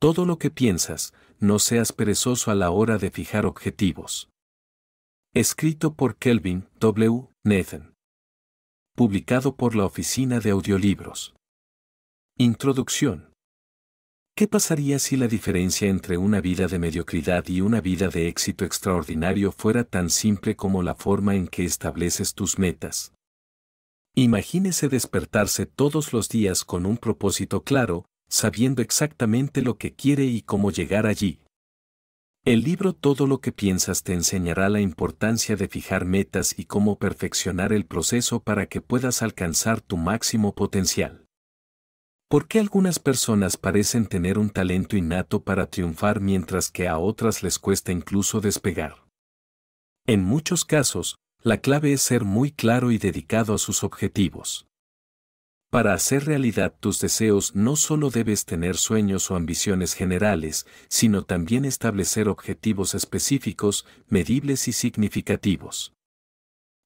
Todo lo que piensas, no seas perezoso a la hora de fijar objetivos. Escrito por Kelvin W. Nathan. Publicado por la Oficina de Audiolibros. Introducción. ¿Qué pasaría si la diferencia entre una vida de mediocridad y una vida de éxito extraordinario fuera tan simple como la forma en que estableces tus metas? Imagínese despertarse todos los días con un propósito claro, sabiendo exactamente lo que quiere y cómo llegar allí. El libro Todo lo que piensas te enseñará la importancia de fijar metas y cómo perfeccionar el proceso para que puedas alcanzar tu máximo potencial. ¿Por qué algunas personas parecen tener un talento innato para triunfar mientras que a otras les cuesta incluso despegar? En muchos casos, la clave es ser muy claro y dedicado a sus objetivos. Para hacer realidad tus deseos no solo debes tener sueños o ambiciones generales, sino también establecer objetivos específicos, medibles y significativos.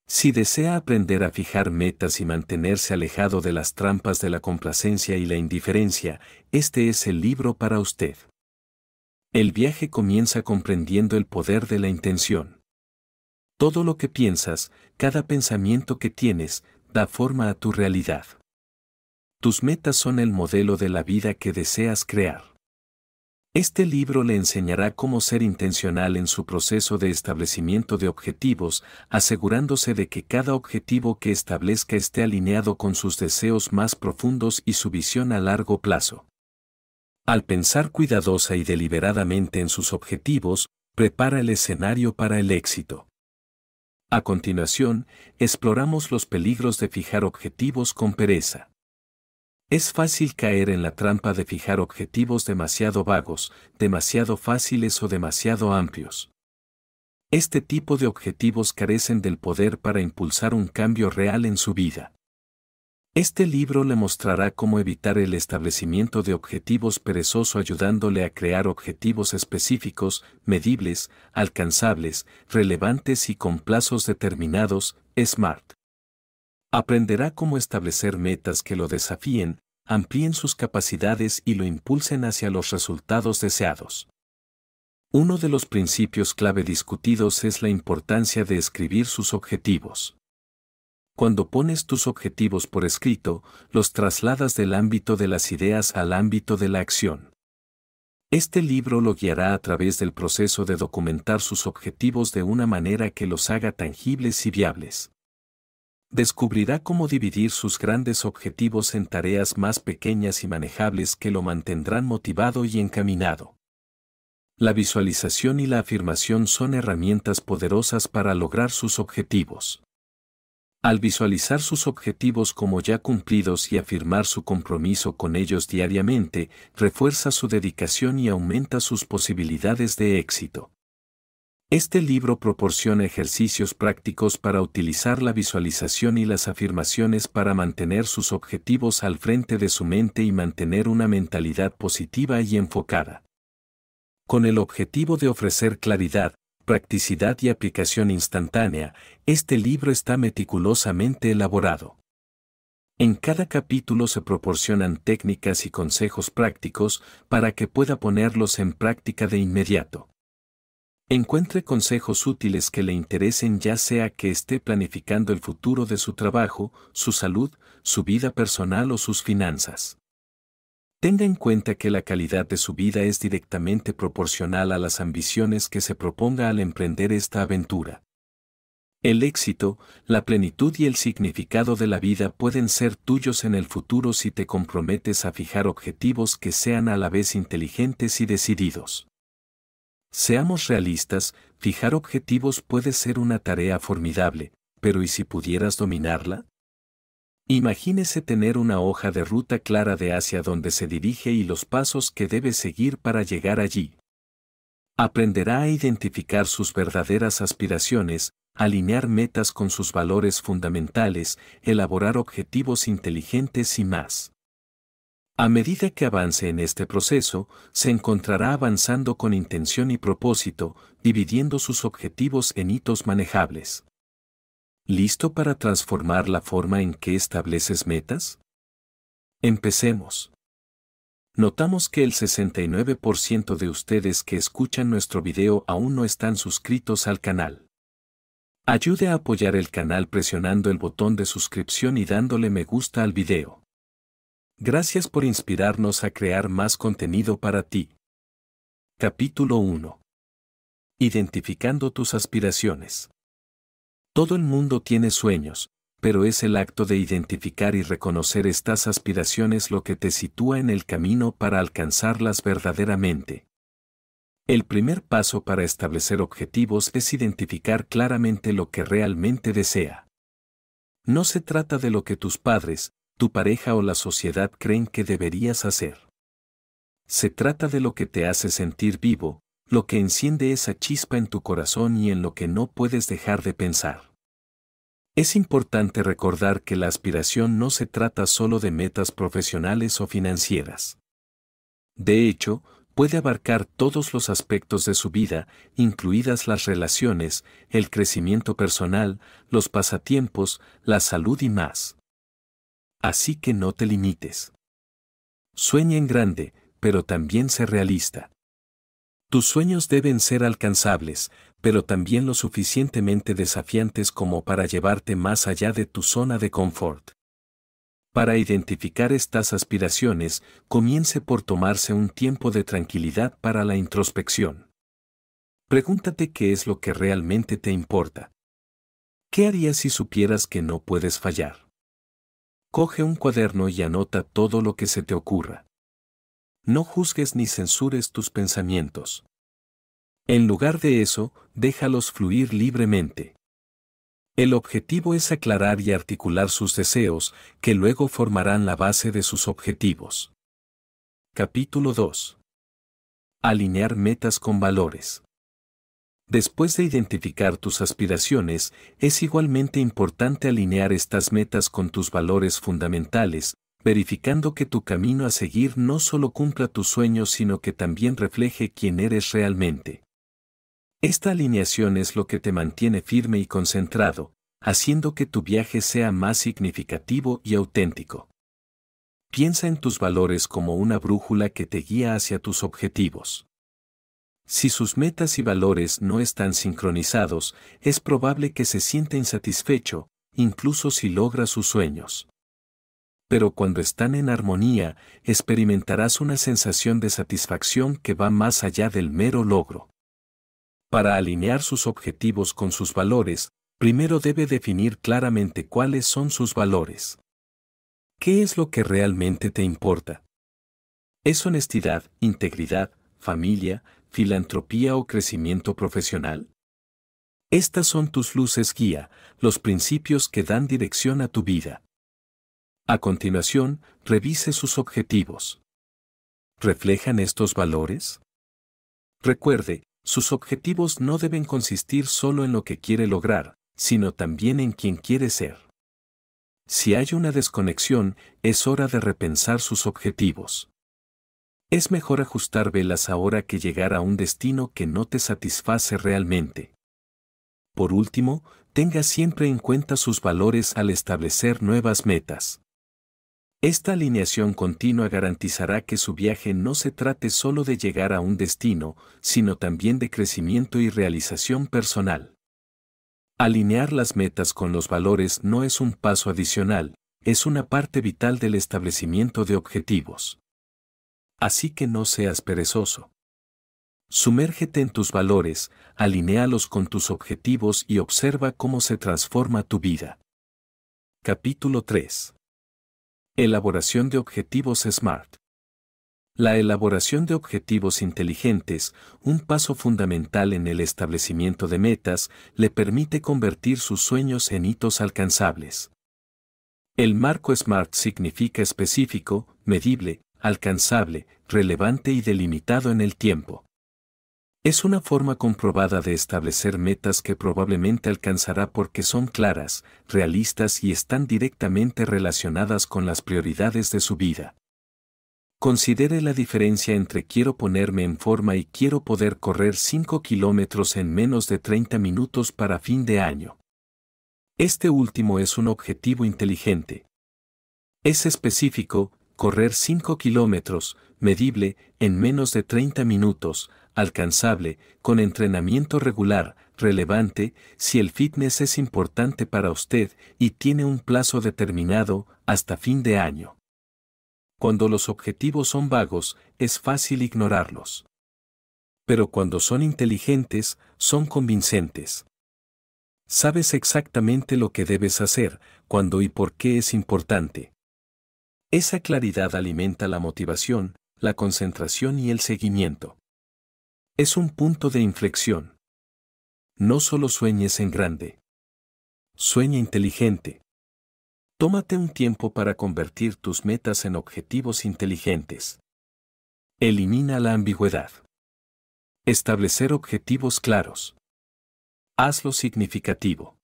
Si desea aprender a fijar metas y mantenerse alejado de las trampas de la complacencia y la indiferencia, este es el libro para usted. El viaje comienza comprendiendo el poder de la intención. Todo lo que piensas, cada pensamiento que tienes, da forma a tu realidad. Tus metas son el modelo de la vida que deseas crear. Este libro le enseñará cómo ser intencional en su proceso de establecimiento de objetivos, asegurándose de que cada objetivo que establezca esté alineado con sus deseos más profundos y su visión a largo plazo. Al pensar cuidadosa y deliberadamente en sus objetivos, prepara el escenario para el éxito. A continuación, exploramos los peligros de fijar objetivos con pereza. Es fácil caer en la trampa de fijar objetivos demasiado vagos, demasiado fáciles o demasiado amplios. Este tipo de objetivos carecen del poder para impulsar un cambio real en su vida. Este libro le mostrará cómo evitar el establecimiento de objetivos perezoso ayudándole a crear objetivos específicos, medibles, alcanzables, relevantes y con plazos determinados, SMART. Aprenderá cómo establecer metas que lo desafíen, amplíen sus capacidades y lo impulsen hacia los resultados deseados. Uno de los principios clave discutidos es la importancia de escribir sus objetivos. Cuando pones tus objetivos por escrito, los trasladas del ámbito de las ideas al ámbito de la acción. Este libro lo guiará a través del proceso de documentar sus objetivos de una manera que los haga tangibles y viables descubrirá cómo dividir sus grandes objetivos en tareas más pequeñas y manejables que lo mantendrán motivado y encaminado. La visualización y la afirmación son herramientas poderosas para lograr sus objetivos. Al visualizar sus objetivos como ya cumplidos y afirmar su compromiso con ellos diariamente, refuerza su dedicación y aumenta sus posibilidades de éxito. Este libro proporciona ejercicios prácticos para utilizar la visualización y las afirmaciones para mantener sus objetivos al frente de su mente y mantener una mentalidad positiva y enfocada. Con el objetivo de ofrecer claridad, practicidad y aplicación instantánea, este libro está meticulosamente elaborado. En cada capítulo se proporcionan técnicas y consejos prácticos para que pueda ponerlos en práctica de inmediato. Encuentre consejos útiles que le interesen ya sea que esté planificando el futuro de su trabajo, su salud, su vida personal o sus finanzas. Tenga en cuenta que la calidad de su vida es directamente proporcional a las ambiciones que se proponga al emprender esta aventura. El éxito, la plenitud y el significado de la vida pueden ser tuyos en el futuro si te comprometes a fijar objetivos que sean a la vez inteligentes y decididos. Seamos realistas, fijar objetivos puede ser una tarea formidable, pero ¿y si pudieras dominarla? Imagínese tener una hoja de ruta clara de hacia dónde se dirige y los pasos que debe seguir para llegar allí. Aprenderá a identificar sus verdaderas aspiraciones, alinear metas con sus valores fundamentales, elaborar objetivos inteligentes y más. A medida que avance en este proceso, se encontrará avanzando con intención y propósito, dividiendo sus objetivos en hitos manejables. ¿Listo para transformar la forma en que estableces metas? Empecemos. Notamos que el 69% de ustedes que escuchan nuestro video aún no están suscritos al canal. Ayude a apoyar el canal presionando el botón de suscripción y dándole me gusta al video. Gracias por inspirarnos a crear más contenido para ti. Capítulo 1. Identificando tus aspiraciones. Todo el mundo tiene sueños, pero es el acto de identificar y reconocer estas aspiraciones lo que te sitúa en el camino para alcanzarlas verdaderamente. El primer paso para establecer objetivos es identificar claramente lo que realmente desea. No se trata de lo que tus padres, tu pareja o la sociedad creen que deberías hacer. Se trata de lo que te hace sentir vivo, lo que enciende esa chispa en tu corazón y en lo que no puedes dejar de pensar. Es importante recordar que la aspiración no se trata solo de metas profesionales o financieras. De hecho, puede abarcar todos los aspectos de su vida, incluidas las relaciones, el crecimiento personal, los pasatiempos, la salud y más así que no te limites. Sueña en grande, pero también sé realista. Tus sueños deben ser alcanzables, pero también lo suficientemente desafiantes como para llevarte más allá de tu zona de confort. Para identificar estas aspiraciones, comience por tomarse un tiempo de tranquilidad para la introspección. Pregúntate qué es lo que realmente te importa. ¿Qué harías si supieras que no puedes fallar? Coge un cuaderno y anota todo lo que se te ocurra. No juzgues ni censures tus pensamientos. En lugar de eso, déjalos fluir libremente. El objetivo es aclarar y articular sus deseos, que luego formarán la base de sus objetivos. Capítulo 2. Alinear metas con valores. Después de identificar tus aspiraciones, es igualmente importante alinear estas metas con tus valores fundamentales, verificando que tu camino a seguir no solo cumpla tus sueños, sino que también refleje quién eres realmente. Esta alineación es lo que te mantiene firme y concentrado, haciendo que tu viaje sea más significativo y auténtico. Piensa en tus valores como una brújula que te guía hacia tus objetivos. Si sus metas y valores no están sincronizados, es probable que se sienta insatisfecho, incluso si logra sus sueños. Pero cuando están en armonía, experimentarás una sensación de satisfacción que va más allá del mero logro. Para alinear sus objetivos con sus valores, primero debe definir claramente cuáles son sus valores. ¿Qué es lo que realmente te importa? Es honestidad, integridad, familia, filantropía o crecimiento profesional? Estas son tus luces guía, los principios que dan dirección a tu vida. A continuación, revise sus objetivos. ¿Reflejan estos valores? Recuerde, sus objetivos no deben consistir solo en lo que quiere lograr, sino también en quien quiere ser. Si hay una desconexión, es hora de repensar sus objetivos. Es mejor ajustar velas ahora que llegar a un destino que no te satisface realmente. Por último, tenga siempre en cuenta sus valores al establecer nuevas metas. Esta alineación continua garantizará que su viaje no se trate solo de llegar a un destino, sino también de crecimiento y realización personal. Alinear las metas con los valores no es un paso adicional, es una parte vital del establecimiento de objetivos así que no seas perezoso. Sumérgete en tus valores, alinealos con tus objetivos y observa cómo se transforma tu vida. Capítulo 3. Elaboración de objetivos SMART. La elaboración de objetivos inteligentes, un paso fundamental en el establecimiento de metas, le permite convertir sus sueños en hitos alcanzables. El marco SMART significa específico, medible, alcanzable, relevante y delimitado en el tiempo. Es una forma comprobada de establecer metas que probablemente alcanzará porque son claras, realistas y están directamente relacionadas con las prioridades de su vida. Considere la diferencia entre quiero ponerme en forma y quiero poder correr 5 kilómetros en menos de 30 minutos para fin de año. Este último es un objetivo inteligente. Es específico, correr 5 kilómetros, medible, en menos de 30 minutos, alcanzable, con entrenamiento regular, relevante, si el fitness es importante para usted y tiene un plazo determinado, hasta fin de año. Cuando los objetivos son vagos, es fácil ignorarlos. Pero cuando son inteligentes, son convincentes. Sabes exactamente lo que debes hacer, cuándo y por qué es importante. Esa claridad alimenta la motivación, la concentración y el seguimiento. Es un punto de inflexión. No solo sueñes en grande. Sueña inteligente. Tómate un tiempo para convertir tus metas en objetivos inteligentes. Elimina la ambigüedad. Establecer objetivos claros. Hazlo significativo.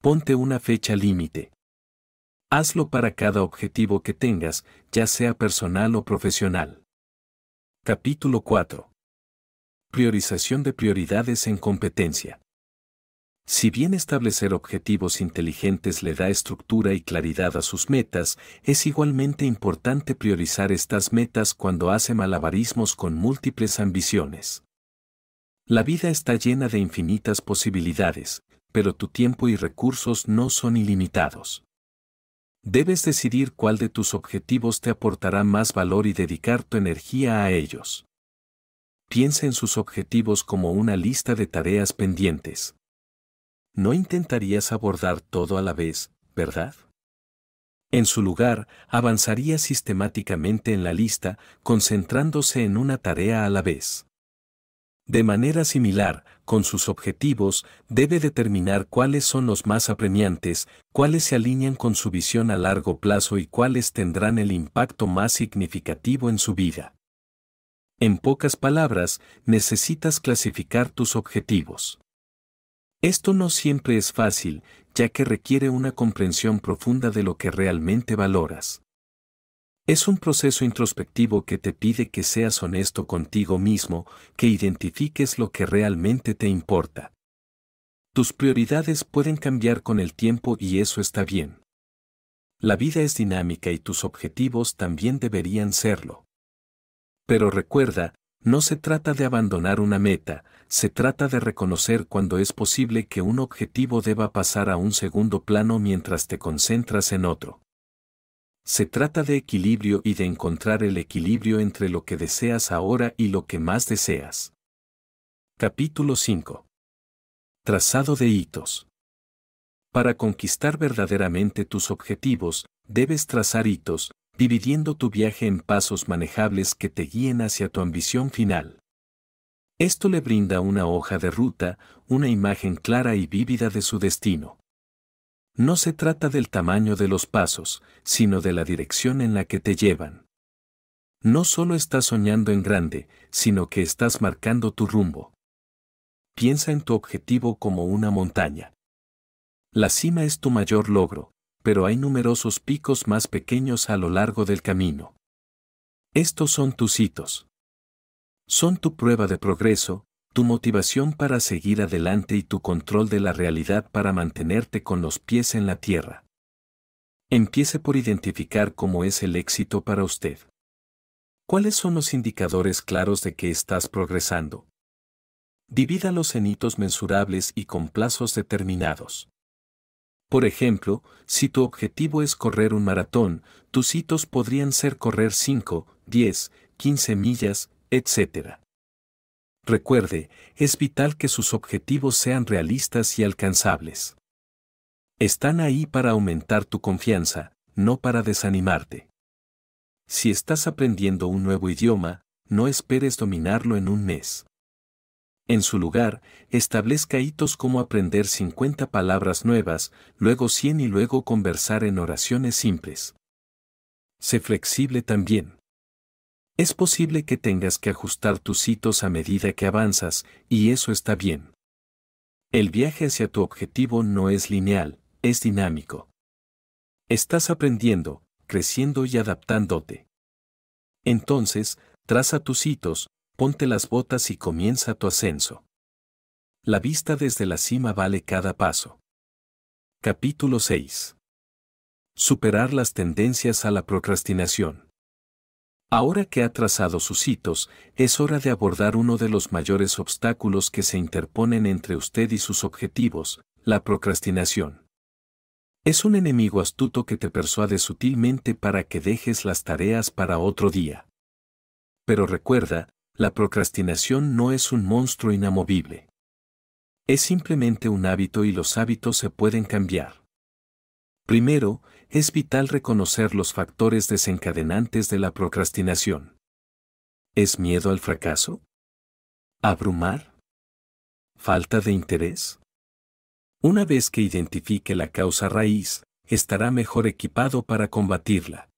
Ponte una fecha límite. Hazlo para cada objetivo que tengas, ya sea personal o profesional. Capítulo 4. Priorización de prioridades en competencia. Si bien establecer objetivos inteligentes le da estructura y claridad a sus metas, es igualmente importante priorizar estas metas cuando hace malabarismos con múltiples ambiciones. La vida está llena de infinitas posibilidades, pero tu tiempo y recursos no son ilimitados debes decidir cuál de tus objetivos te aportará más valor y dedicar tu energía a ellos. Piensa en sus objetivos como una lista de tareas pendientes. No intentarías abordar todo a la vez, ¿verdad? En su lugar, avanzarías sistemáticamente en la lista, concentrándose en una tarea a la vez. De manera similar, con sus objetivos, debe determinar cuáles son los más apremiantes, cuáles se alinean con su visión a largo plazo y cuáles tendrán el impacto más significativo en su vida. En pocas palabras, necesitas clasificar tus objetivos. Esto no siempre es fácil, ya que requiere una comprensión profunda de lo que realmente valoras. Es un proceso introspectivo que te pide que seas honesto contigo mismo, que identifiques lo que realmente te importa. Tus prioridades pueden cambiar con el tiempo y eso está bien. La vida es dinámica y tus objetivos también deberían serlo. Pero recuerda, no se trata de abandonar una meta, se trata de reconocer cuando es posible que un objetivo deba pasar a un segundo plano mientras te concentras en otro. Se trata de equilibrio y de encontrar el equilibrio entre lo que deseas ahora y lo que más deseas. Capítulo 5. Trazado de hitos. Para conquistar verdaderamente tus objetivos, debes trazar hitos, dividiendo tu viaje en pasos manejables que te guíen hacia tu ambición final. Esto le brinda una hoja de ruta, una imagen clara y vívida de su destino. No se trata del tamaño de los pasos, sino de la dirección en la que te llevan. No solo estás soñando en grande, sino que estás marcando tu rumbo. Piensa en tu objetivo como una montaña. La cima es tu mayor logro, pero hay numerosos picos más pequeños a lo largo del camino. Estos son tus hitos. Son tu prueba de progreso, tu motivación para seguir adelante y tu control de la realidad para mantenerte con los pies en la tierra. Empiece por identificar cómo es el éxito para usted. ¿Cuáles son los indicadores claros de que estás progresando? Divídalos en hitos mensurables y con plazos determinados. Por ejemplo, si tu objetivo es correr un maratón, tus hitos podrían ser correr 5, 10, 15 millas, etc. Recuerde, es vital que sus objetivos sean realistas y alcanzables. Están ahí para aumentar tu confianza, no para desanimarte. Si estás aprendiendo un nuevo idioma, no esperes dominarlo en un mes. En su lugar, establezca hitos como aprender 50 palabras nuevas, luego 100 y luego conversar en oraciones simples. Sé flexible también. Es posible que tengas que ajustar tus hitos a medida que avanzas, y eso está bien. El viaje hacia tu objetivo no es lineal, es dinámico. Estás aprendiendo, creciendo y adaptándote. Entonces, traza tus hitos, ponte las botas y comienza tu ascenso. La vista desde la cima vale cada paso. Capítulo 6. Superar las tendencias a la procrastinación. Ahora que ha trazado sus hitos, es hora de abordar uno de los mayores obstáculos que se interponen entre usted y sus objetivos, la procrastinación. Es un enemigo astuto que te persuade sutilmente para que dejes las tareas para otro día. Pero recuerda, la procrastinación no es un monstruo inamovible. Es simplemente un hábito y los hábitos se pueden cambiar. Primero, es vital reconocer los factores desencadenantes de la procrastinación. ¿Es miedo al fracaso? ¿Abrumar? ¿Falta de interés? Una vez que identifique la causa raíz, estará mejor equipado para combatirla.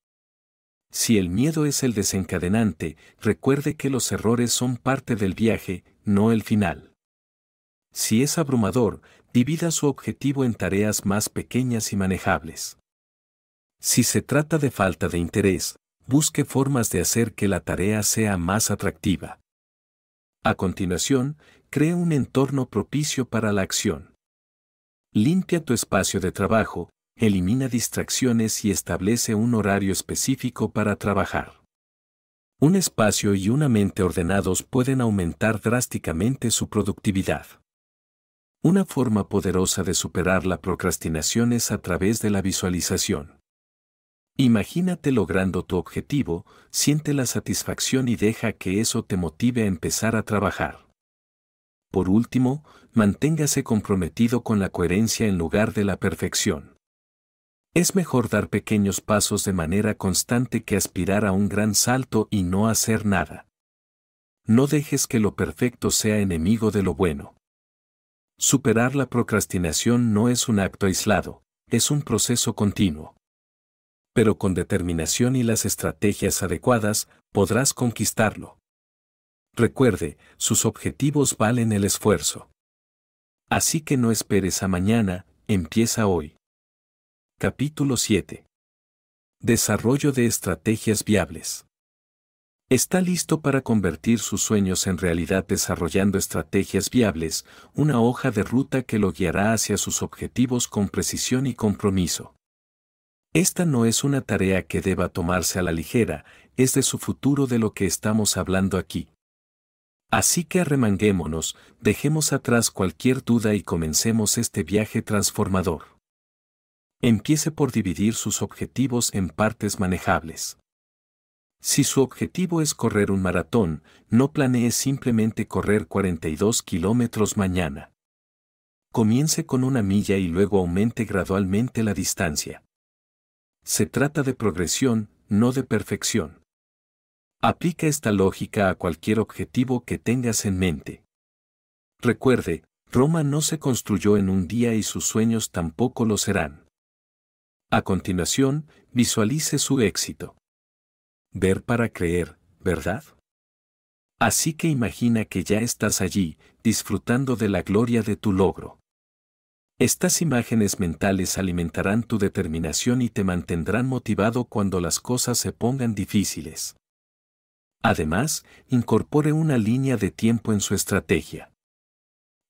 Si el miedo es el desencadenante, recuerde que los errores son parte del viaje, no el final. Si es abrumador, divida su objetivo en tareas más pequeñas y manejables. Si se trata de falta de interés, busque formas de hacer que la tarea sea más atractiva. A continuación, cree un entorno propicio para la acción. Limpia tu espacio de trabajo, elimina distracciones y establece un horario específico para trabajar. Un espacio y una mente ordenados pueden aumentar drásticamente su productividad. Una forma poderosa de superar la procrastinación es a través de la visualización. Imagínate logrando tu objetivo, siente la satisfacción y deja que eso te motive a empezar a trabajar. Por último, manténgase comprometido con la coherencia en lugar de la perfección. Es mejor dar pequeños pasos de manera constante que aspirar a un gran salto y no hacer nada. No dejes que lo perfecto sea enemigo de lo bueno. Superar la procrastinación no es un acto aislado, es un proceso continuo pero con determinación y las estrategias adecuadas, podrás conquistarlo. Recuerde, sus objetivos valen el esfuerzo. Así que no esperes a mañana, empieza hoy. Capítulo 7. Desarrollo de estrategias viables. Está listo para convertir sus sueños en realidad desarrollando estrategias viables, una hoja de ruta que lo guiará hacia sus objetivos con precisión y compromiso. Esta no es una tarea que deba tomarse a la ligera, es de su futuro de lo que estamos hablando aquí. Así que arremanguémonos, dejemos atrás cualquier duda y comencemos este viaje transformador. Empiece por dividir sus objetivos en partes manejables. Si su objetivo es correr un maratón, no planee simplemente correr 42 kilómetros mañana. Comience con una milla y luego aumente gradualmente la distancia. Se trata de progresión, no de perfección. Aplica esta lógica a cualquier objetivo que tengas en mente. Recuerde, Roma no se construyó en un día y sus sueños tampoco lo serán. A continuación, visualice su éxito. Ver para creer, ¿verdad? Así que imagina que ya estás allí, disfrutando de la gloria de tu logro. Estas imágenes mentales alimentarán tu determinación y te mantendrán motivado cuando las cosas se pongan difíciles. Además, incorpore una línea de tiempo en su estrategia.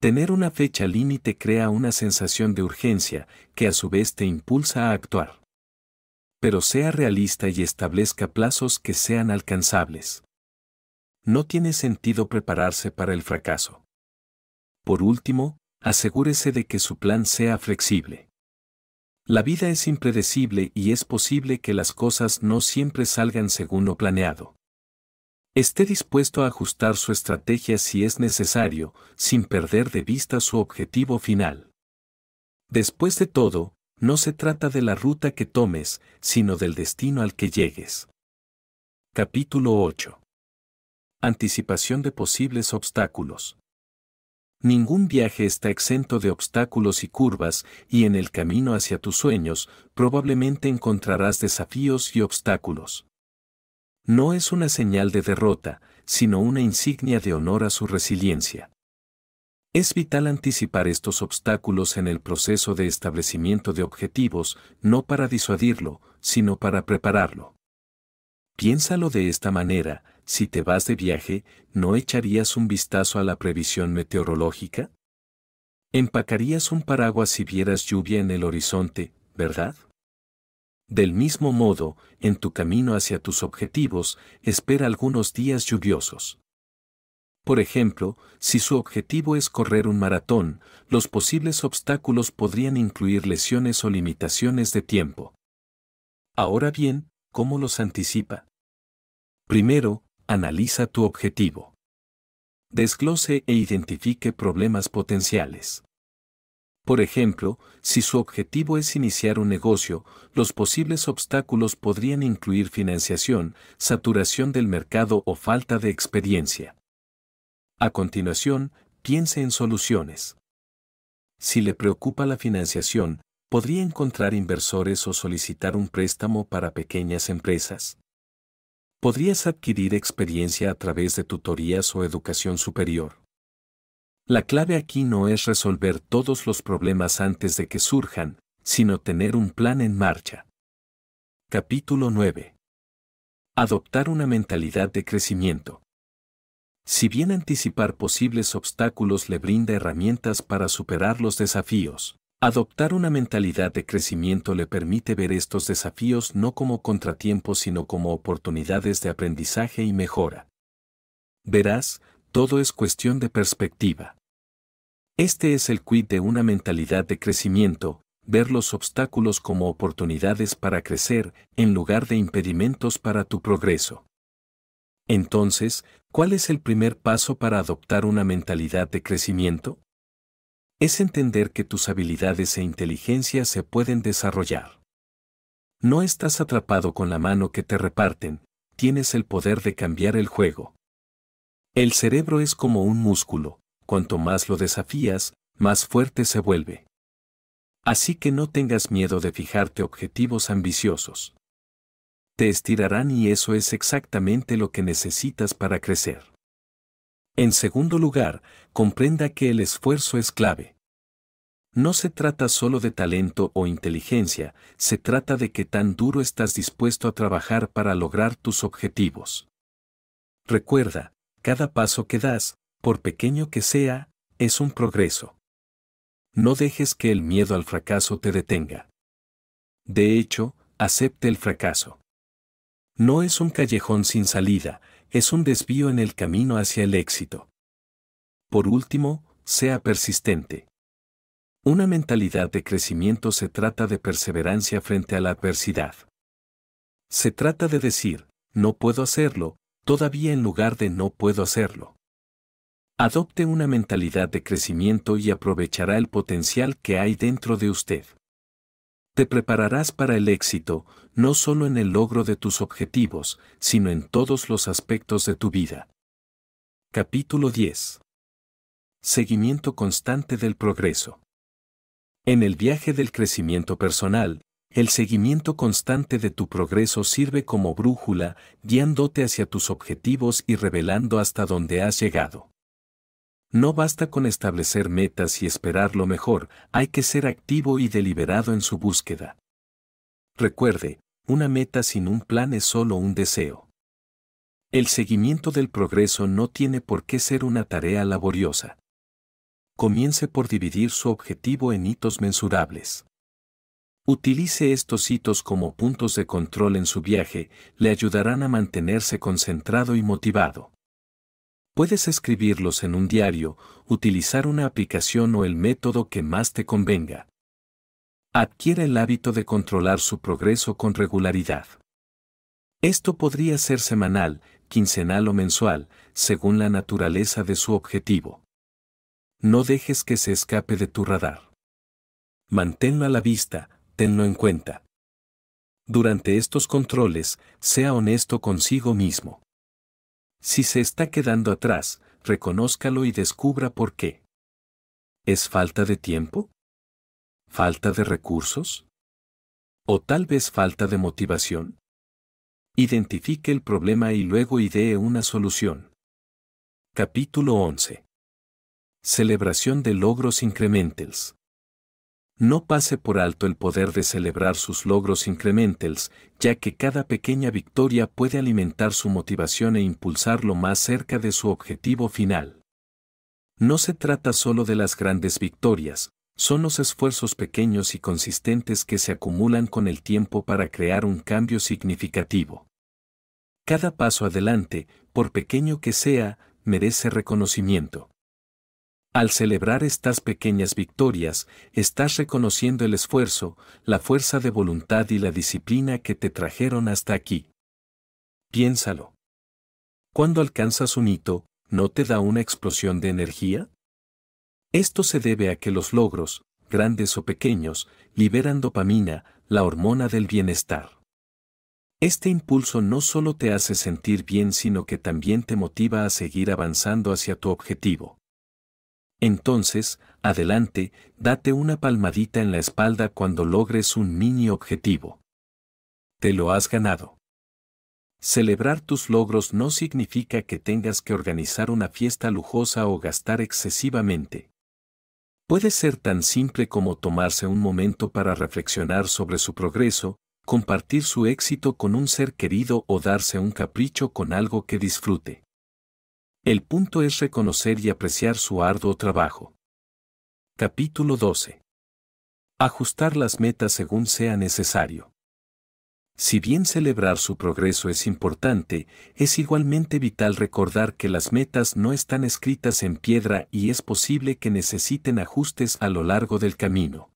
Tener una fecha límite crea una sensación de urgencia que a su vez te impulsa a actuar. Pero sea realista y establezca plazos que sean alcanzables. No tiene sentido prepararse para el fracaso. Por último, asegúrese de que su plan sea flexible. La vida es impredecible y es posible que las cosas no siempre salgan según lo planeado. Esté dispuesto a ajustar su estrategia si es necesario, sin perder de vista su objetivo final. Después de todo, no se trata de la ruta que tomes, sino del destino al que llegues. Capítulo 8. Anticipación de posibles obstáculos. Ningún viaje está exento de obstáculos y curvas, y en el camino hacia tus sueños probablemente encontrarás desafíos y obstáculos. No es una señal de derrota, sino una insignia de honor a su resiliencia. Es vital anticipar estos obstáculos en el proceso de establecimiento de objetivos, no para disuadirlo, sino para prepararlo. Piénsalo de esta manera, si te vas de viaje, ¿no echarías un vistazo a la previsión meteorológica? Empacarías un paraguas si vieras lluvia en el horizonte, ¿verdad? Del mismo modo, en tu camino hacia tus objetivos, espera algunos días lluviosos. Por ejemplo, si su objetivo es correr un maratón, los posibles obstáculos podrían incluir lesiones o limitaciones de tiempo. Ahora bien, ¿cómo los anticipa? Primero, analiza tu objetivo. Desglose e identifique problemas potenciales. Por ejemplo, si su objetivo es iniciar un negocio, los posibles obstáculos podrían incluir financiación, saturación del mercado o falta de experiencia. A continuación, piense en soluciones. Si le preocupa la financiación, podría encontrar inversores o solicitar un préstamo para pequeñas empresas podrías adquirir experiencia a través de tutorías o educación superior. La clave aquí no es resolver todos los problemas antes de que surjan, sino tener un plan en marcha. Capítulo 9. Adoptar una mentalidad de crecimiento. Si bien anticipar posibles obstáculos le brinda herramientas para superar los desafíos, Adoptar una mentalidad de crecimiento le permite ver estos desafíos no como contratiempos sino como oportunidades de aprendizaje y mejora. Verás, todo es cuestión de perspectiva. Este es el quid de una mentalidad de crecimiento, ver los obstáculos como oportunidades para crecer, en lugar de impedimentos para tu progreso. Entonces, ¿cuál es el primer paso para adoptar una mentalidad de crecimiento? es entender que tus habilidades e inteligencia se pueden desarrollar. No estás atrapado con la mano que te reparten, tienes el poder de cambiar el juego. El cerebro es como un músculo, cuanto más lo desafías, más fuerte se vuelve. Así que no tengas miedo de fijarte objetivos ambiciosos. Te estirarán y eso es exactamente lo que necesitas para crecer. En segundo lugar, comprenda que el esfuerzo es clave. No se trata solo de talento o inteligencia, se trata de que tan duro estás dispuesto a trabajar para lograr tus objetivos. Recuerda, cada paso que das, por pequeño que sea, es un progreso. No dejes que el miedo al fracaso te detenga. De hecho, acepte el fracaso. No es un callejón sin salida, es un desvío en el camino hacia el éxito. Por último, sea persistente. Una mentalidad de crecimiento se trata de perseverancia frente a la adversidad. Se trata de decir, no puedo hacerlo, todavía en lugar de no puedo hacerlo. Adopte una mentalidad de crecimiento y aprovechará el potencial que hay dentro de usted. Te prepararás para el éxito, no solo en el logro de tus objetivos, sino en todos los aspectos de tu vida. Capítulo 10. Seguimiento constante del progreso. En el viaje del crecimiento personal, el seguimiento constante de tu progreso sirve como brújula, guiándote hacia tus objetivos y revelando hasta dónde has llegado. No basta con establecer metas y esperar lo mejor, hay que ser activo y deliberado en su búsqueda. Recuerde, una meta sin un plan es solo un deseo. El seguimiento del progreso no tiene por qué ser una tarea laboriosa. Comience por dividir su objetivo en hitos mensurables. Utilice estos hitos como puntos de control en su viaje, le ayudarán a mantenerse concentrado y motivado. Puedes escribirlos en un diario, utilizar una aplicación o el método que más te convenga. Adquiera el hábito de controlar su progreso con regularidad. Esto podría ser semanal, quincenal o mensual, según la naturaleza de su objetivo. No dejes que se escape de tu radar. Manténlo a la vista, tenlo en cuenta. Durante estos controles, sea honesto consigo mismo. Si se está quedando atrás, reconózcalo y descubra por qué. ¿Es falta de tiempo? ¿Falta de recursos? ¿O tal vez falta de motivación? Identifique el problema y luego idee una solución. Capítulo 11. Celebración de logros incrementales. No pase por alto el poder de celebrar sus logros incrementales, ya que cada pequeña victoria puede alimentar su motivación e impulsarlo más cerca de su objetivo final. No se trata solo de las grandes victorias, son los esfuerzos pequeños y consistentes que se acumulan con el tiempo para crear un cambio significativo. Cada paso adelante, por pequeño que sea, merece reconocimiento. Al celebrar estas pequeñas victorias, estás reconociendo el esfuerzo, la fuerza de voluntad y la disciplina que te trajeron hasta aquí. Piénsalo. Cuando alcanzas un hito, ¿no te da una explosión de energía? Esto se debe a que los logros, grandes o pequeños, liberan dopamina, la hormona del bienestar. Este impulso no solo te hace sentir bien, sino que también te motiva a seguir avanzando hacia tu objetivo. Entonces, adelante, date una palmadita en la espalda cuando logres un mini objetivo. Te lo has ganado. Celebrar tus logros no significa que tengas que organizar una fiesta lujosa o gastar excesivamente. Puede ser tan simple como tomarse un momento para reflexionar sobre su progreso, compartir su éxito con un ser querido o darse un capricho con algo que disfrute. El punto es reconocer y apreciar su arduo trabajo. Capítulo 12. Ajustar las metas según sea necesario. Si bien celebrar su progreso es importante, es igualmente vital recordar que las metas no están escritas en piedra y es posible que necesiten ajustes a lo largo del camino.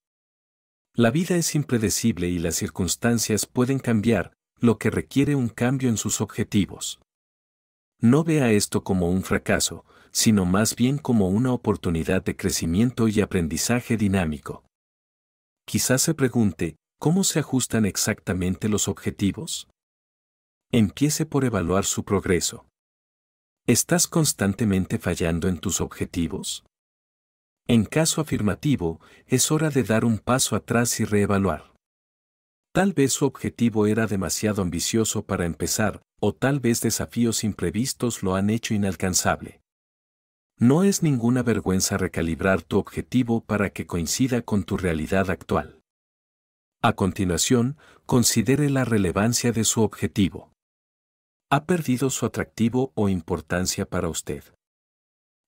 La vida es impredecible y las circunstancias pueden cambiar, lo que requiere un cambio en sus objetivos no vea esto como un fracaso, sino más bien como una oportunidad de crecimiento y aprendizaje dinámico. Quizás se pregunte, ¿cómo se ajustan exactamente los objetivos? Empiece por evaluar su progreso. ¿Estás constantemente fallando en tus objetivos? En caso afirmativo, es hora de dar un paso atrás y reevaluar. Tal vez su objetivo era demasiado ambicioso para empezar, o tal vez desafíos imprevistos lo han hecho inalcanzable. No es ninguna vergüenza recalibrar tu objetivo para que coincida con tu realidad actual. A continuación, considere la relevancia de su objetivo. ¿Ha perdido su atractivo o importancia para usted?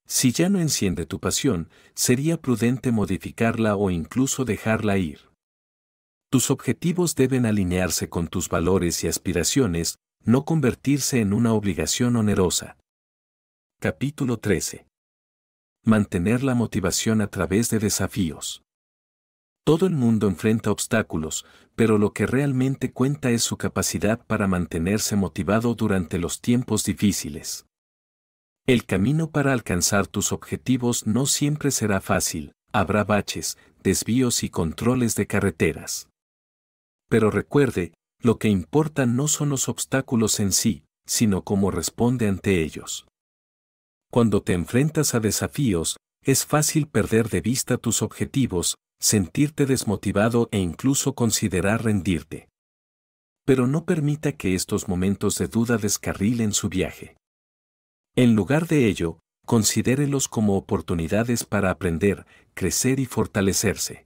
Si ya no enciende tu pasión, sería prudente modificarla o incluso dejarla ir. Tus objetivos deben alinearse con tus valores y aspiraciones, no convertirse en una obligación onerosa. Capítulo 13. Mantener la motivación a través de desafíos. Todo el mundo enfrenta obstáculos, pero lo que realmente cuenta es su capacidad para mantenerse motivado durante los tiempos difíciles. El camino para alcanzar tus objetivos no siempre será fácil, habrá baches, desvíos y controles de carreteras. Pero recuerde, lo que importa no son los obstáculos en sí, sino cómo responde ante ellos. Cuando te enfrentas a desafíos, es fácil perder de vista tus objetivos, sentirte desmotivado e incluso considerar rendirte. Pero no permita que estos momentos de duda descarrilen su viaje. En lugar de ello, considérelos como oportunidades para aprender, crecer y fortalecerse.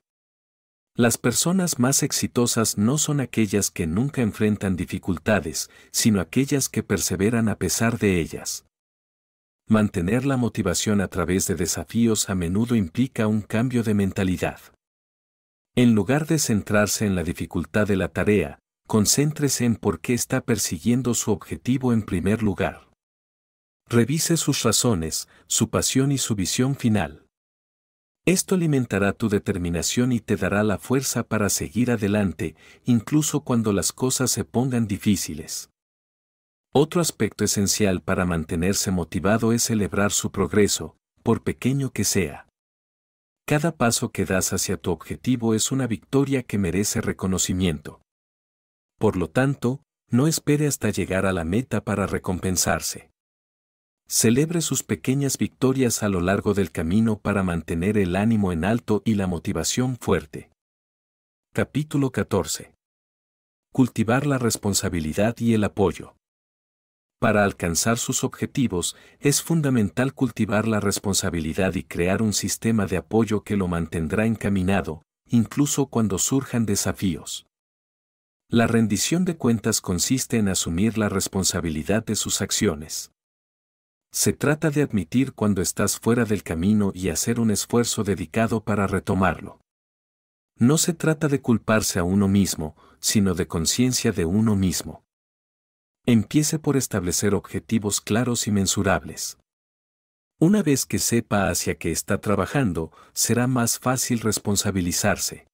Las personas más exitosas no son aquellas que nunca enfrentan dificultades, sino aquellas que perseveran a pesar de ellas. Mantener la motivación a través de desafíos a menudo implica un cambio de mentalidad. En lugar de centrarse en la dificultad de la tarea, concéntrese en por qué está persiguiendo su objetivo en primer lugar. Revise sus razones, su pasión y su visión final. Esto alimentará tu determinación y te dará la fuerza para seguir adelante, incluso cuando las cosas se pongan difíciles. Otro aspecto esencial para mantenerse motivado es celebrar su progreso, por pequeño que sea. Cada paso que das hacia tu objetivo es una victoria que merece reconocimiento. Por lo tanto, no espere hasta llegar a la meta para recompensarse. Celebre sus pequeñas victorias a lo largo del camino para mantener el ánimo en alto y la motivación fuerte. Capítulo 14. Cultivar la responsabilidad y el apoyo. Para alcanzar sus objetivos, es fundamental cultivar la responsabilidad y crear un sistema de apoyo que lo mantendrá encaminado, incluso cuando surjan desafíos. La rendición de cuentas consiste en asumir la responsabilidad de sus acciones. Se trata de admitir cuando estás fuera del camino y hacer un esfuerzo dedicado para retomarlo. No se trata de culparse a uno mismo, sino de conciencia de uno mismo. Empiece por establecer objetivos claros y mensurables. Una vez que sepa hacia qué está trabajando, será más fácil responsabilizarse.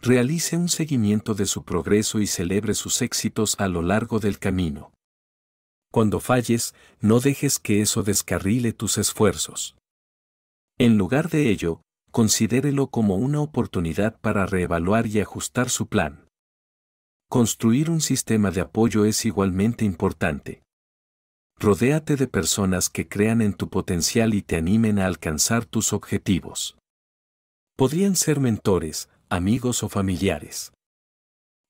Realice un seguimiento de su progreso y celebre sus éxitos a lo largo del camino. Cuando falles, no dejes que eso descarrile tus esfuerzos. En lugar de ello, considérelo como una oportunidad para reevaluar y ajustar su plan. Construir un sistema de apoyo es igualmente importante. Rodéate de personas que crean en tu potencial y te animen a alcanzar tus objetivos. Podrían ser mentores, amigos o familiares.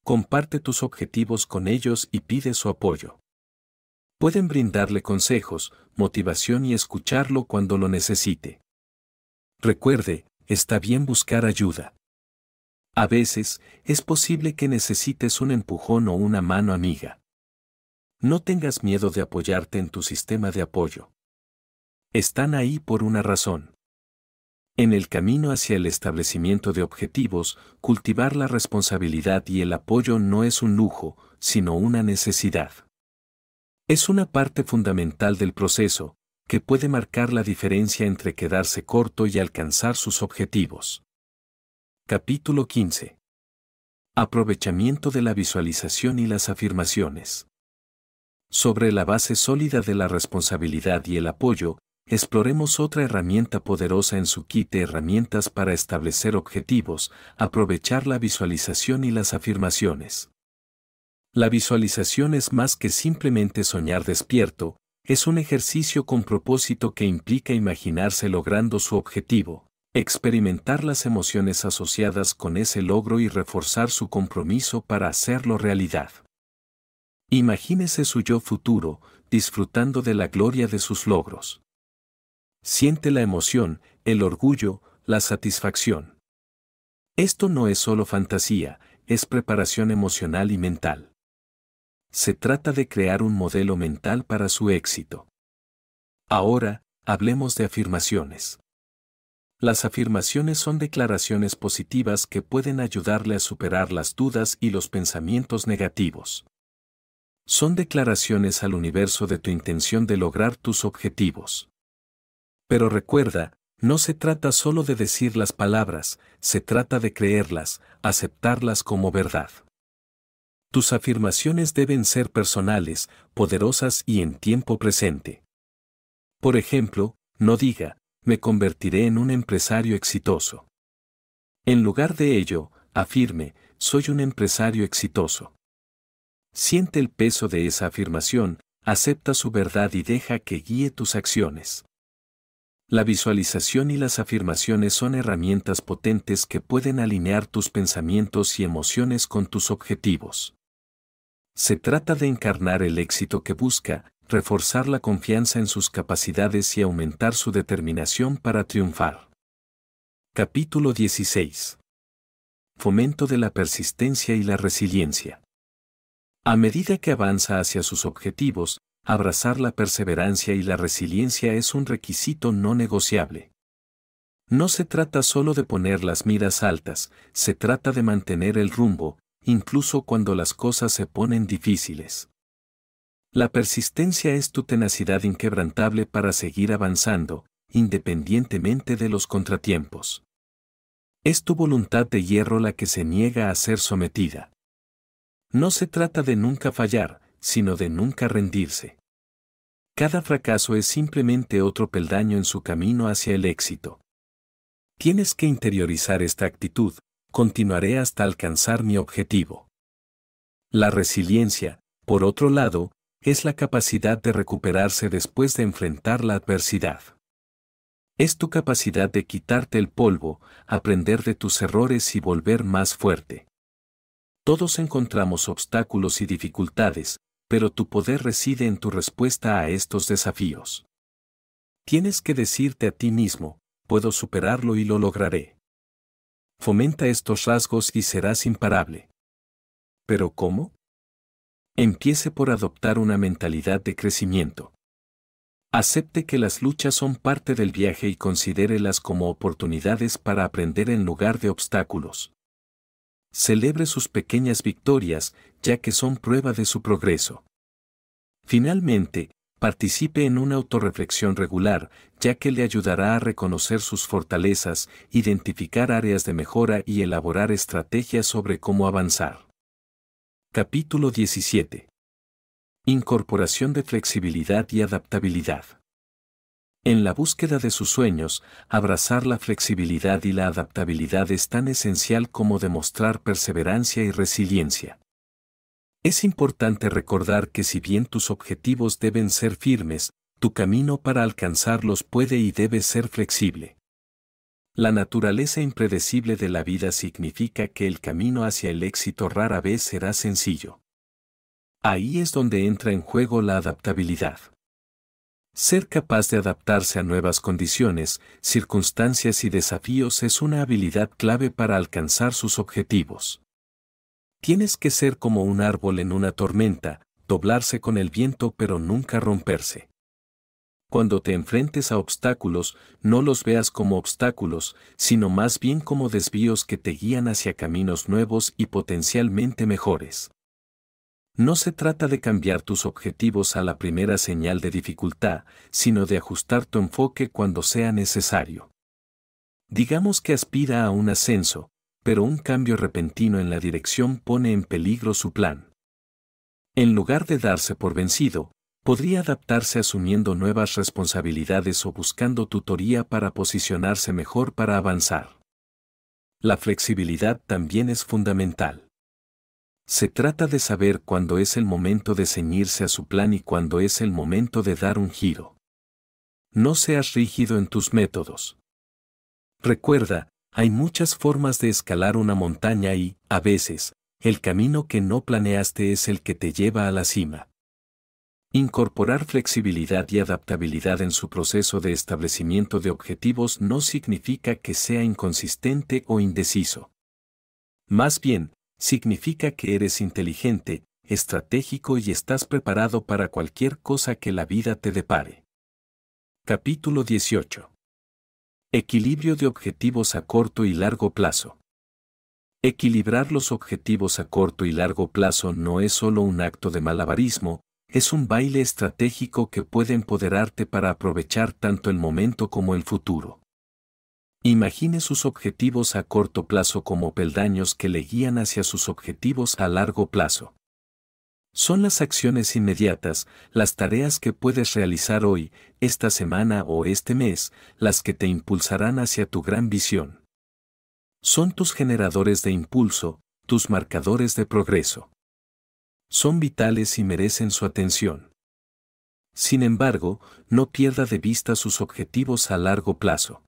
Comparte tus objetivos con ellos y pide su apoyo pueden brindarle consejos, motivación y escucharlo cuando lo necesite. Recuerde, está bien buscar ayuda. A veces, es posible que necesites un empujón o una mano amiga. No tengas miedo de apoyarte en tu sistema de apoyo. Están ahí por una razón. En el camino hacia el establecimiento de objetivos, cultivar la responsabilidad y el apoyo no es un lujo, sino una necesidad. Es una parte fundamental del proceso, que puede marcar la diferencia entre quedarse corto y alcanzar sus objetivos. Capítulo 15. Aprovechamiento de la visualización y las afirmaciones. Sobre la base sólida de la responsabilidad y el apoyo, exploremos otra herramienta poderosa en su kit de herramientas para establecer objetivos, aprovechar la visualización y las afirmaciones. La visualización es más que simplemente soñar despierto, es un ejercicio con propósito que implica imaginarse logrando su objetivo, experimentar las emociones asociadas con ese logro y reforzar su compromiso para hacerlo realidad. Imagínese su yo futuro, disfrutando de la gloria de sus logros. Siente la emoción, el orgullo, la satisfacción. Esto no es solo fantasía, es preparación emocional y mental se trata de crear un modelo mental para su éxito. Ahora, hablemos de afirmaciones. Las afirmaciones son declaraciones positivas que pueden ayudarle a superar las dudas y los pensamientos negativos. Son declaraciones al universo de tu intención de lograr tus objetivos. Pero recuerda, no se trata solo de decir las palabras, se trata de creerlas, aceptarlas como verdad. Tus afirmaciones deben ser personales, poderosas y en tiempo presente. Por ejemplo, no diga, me convertiré en un empresario exitoso. En lugar de ello, afirme, soy un empresario exitoso. Siente el peso de esa afirmación, acepta su verdad y deja que guíe tus acciones. La visualización y las afirmaciones son herramientas potentes que pueden alinear tus pensamientos y emociones con tus objetivos. Se trata de encarnar el éxito que busca, reforzar la confianza en sus capacidades y aumentar su determinación para triunfar. Capítulo 16. Fomento de la persistencia y la resiliencia. A medida que avanza hacia sus objetivos, abrazar la perseverancia y la resiliencia es un requisito no negociable. No se trata solo de poner las miras altas, se trata de mantener el rumbo, incluso cuando las cosas se ponen difíciles. La persistencia es tu tenacidad inquebrantable para seguir avanzando, independientemente de los contratiempos. Es tu voluntad de hierro la que se niega a ser sometida. No se trata de nunca fallar, sino de nunca rendirse. Cada fracaso es simplemente otro peldaño en su camino hacia el éxito. Tienes que interiorizar esta actitud, continuaré hasta alcanzar mi objetivo. La resiliencia, por otro lado, es la capacidad de recuperarse después de enfrentar la adversidad. Es tu capacidad de quitarte el polvo, aprender de tus errores y volver más fuerte. Todos encontramos obstáculos y dificultades, pero tu poder reside en tu respuesta a estos desafíos. Tienes que decirte a ti mismo, puedo superarlo y lo lograré. Fomenta estos rasgos y serás imparable. ¿Pero cómo? Empiece por adoptar una mentalidad de crecimiento. Acepte que las luchas son parte del viaje y considérelas como oportunidades para aprender en lugar de obstáculos. Celebre sus pequeñas victorias, ya que son prueba de su progreso. Finalmente, participe en una autorreflexión regular, ya que le ayudará a reconocer sus fortalezas, identificar áreas de mejora y elaborar estrategias sobre cómo avanzar. Capítulo 17. Incorporación de flexibilidad y adaptabilidad. En la búsqueda de sus sueños, abrazar la flexibilidad y la adaptabilidad es tan esencial como demostrar perseverancia y resiliencia. Es importante recordar que si bien tus objetivos deben ser firmes, tu camino para alcanzarlos puede y debe ser flexible. La naturaleza impredecible de la vida significa que el camino hacia el éxito rara vez será sencillo. Ahí es donde entra en juego la adaptabilidad. Ser capaz de adaptarse a nuevas condiciones, circunstancias y desafíos es una habilidad clave para alcanzar sus objetivos. Tienes que ser como un árbol en una tormenta, doblarse con el viento pero nunca romperse. Cuando te enfrentes a obstáculos, no los veas como obstáculos, sino más bien como desvíos que te guían hacia caminos nuevos y potencialmente mejores. No se trata de cambiar tus objetivos a la primera señal de dificultad, sino de ajustar tu enfoque cuando sea necesario. Digamos que aspira a un ascenso, pero un cambio repentino en la dirección pone en peligro su plan. En lugar de darse por vencido, podría adaptarse asumiendo nuevas responsabilidades o buscando tutoría para posicionarse mejor para avanzar. La flexibilidad también es fundamental. Se trata de saber cuándo es el momento de ceñirse a su plan y cuándo es el momento de dar un giro. No seas rígido en tus métodos. Recuerda, hay muchas formas de escalar una montaña y, a veces, el camino que no planeaste es el que te lleva a la cima. Incorporar flexibilidad y adaptabilidad en su proceso de establecimiento de objetivos no significa que sea inconsistente o indeciso. Más bien, significa que eres inteligente, estratégico y estás preparado para cualquier cosa que la vida te depare. Capítulo 18. Equilibrio de objetivos a corto y largo plazo. Equilibrar los objetivos a corto y largo plazo no es solo un acto de malabarismo, es un baile estratégico que puede empoderarte para aprovechar tanto el momento como el futuro. Imagine sus objetivos a corto plazo como peldaños que le guían hacia sus objetivos a largo plazo. Son las acciones inmediatas, las tareas que puedes realizar hoy, esta semana o este mes, las que te impulsarán hacia tu gran visión. Son tus generadores de impulso, tus marcadores de progreso. Son vitales y merecen su atención. Sin embargo, no pierda de vista sus objetivos a largo plazo.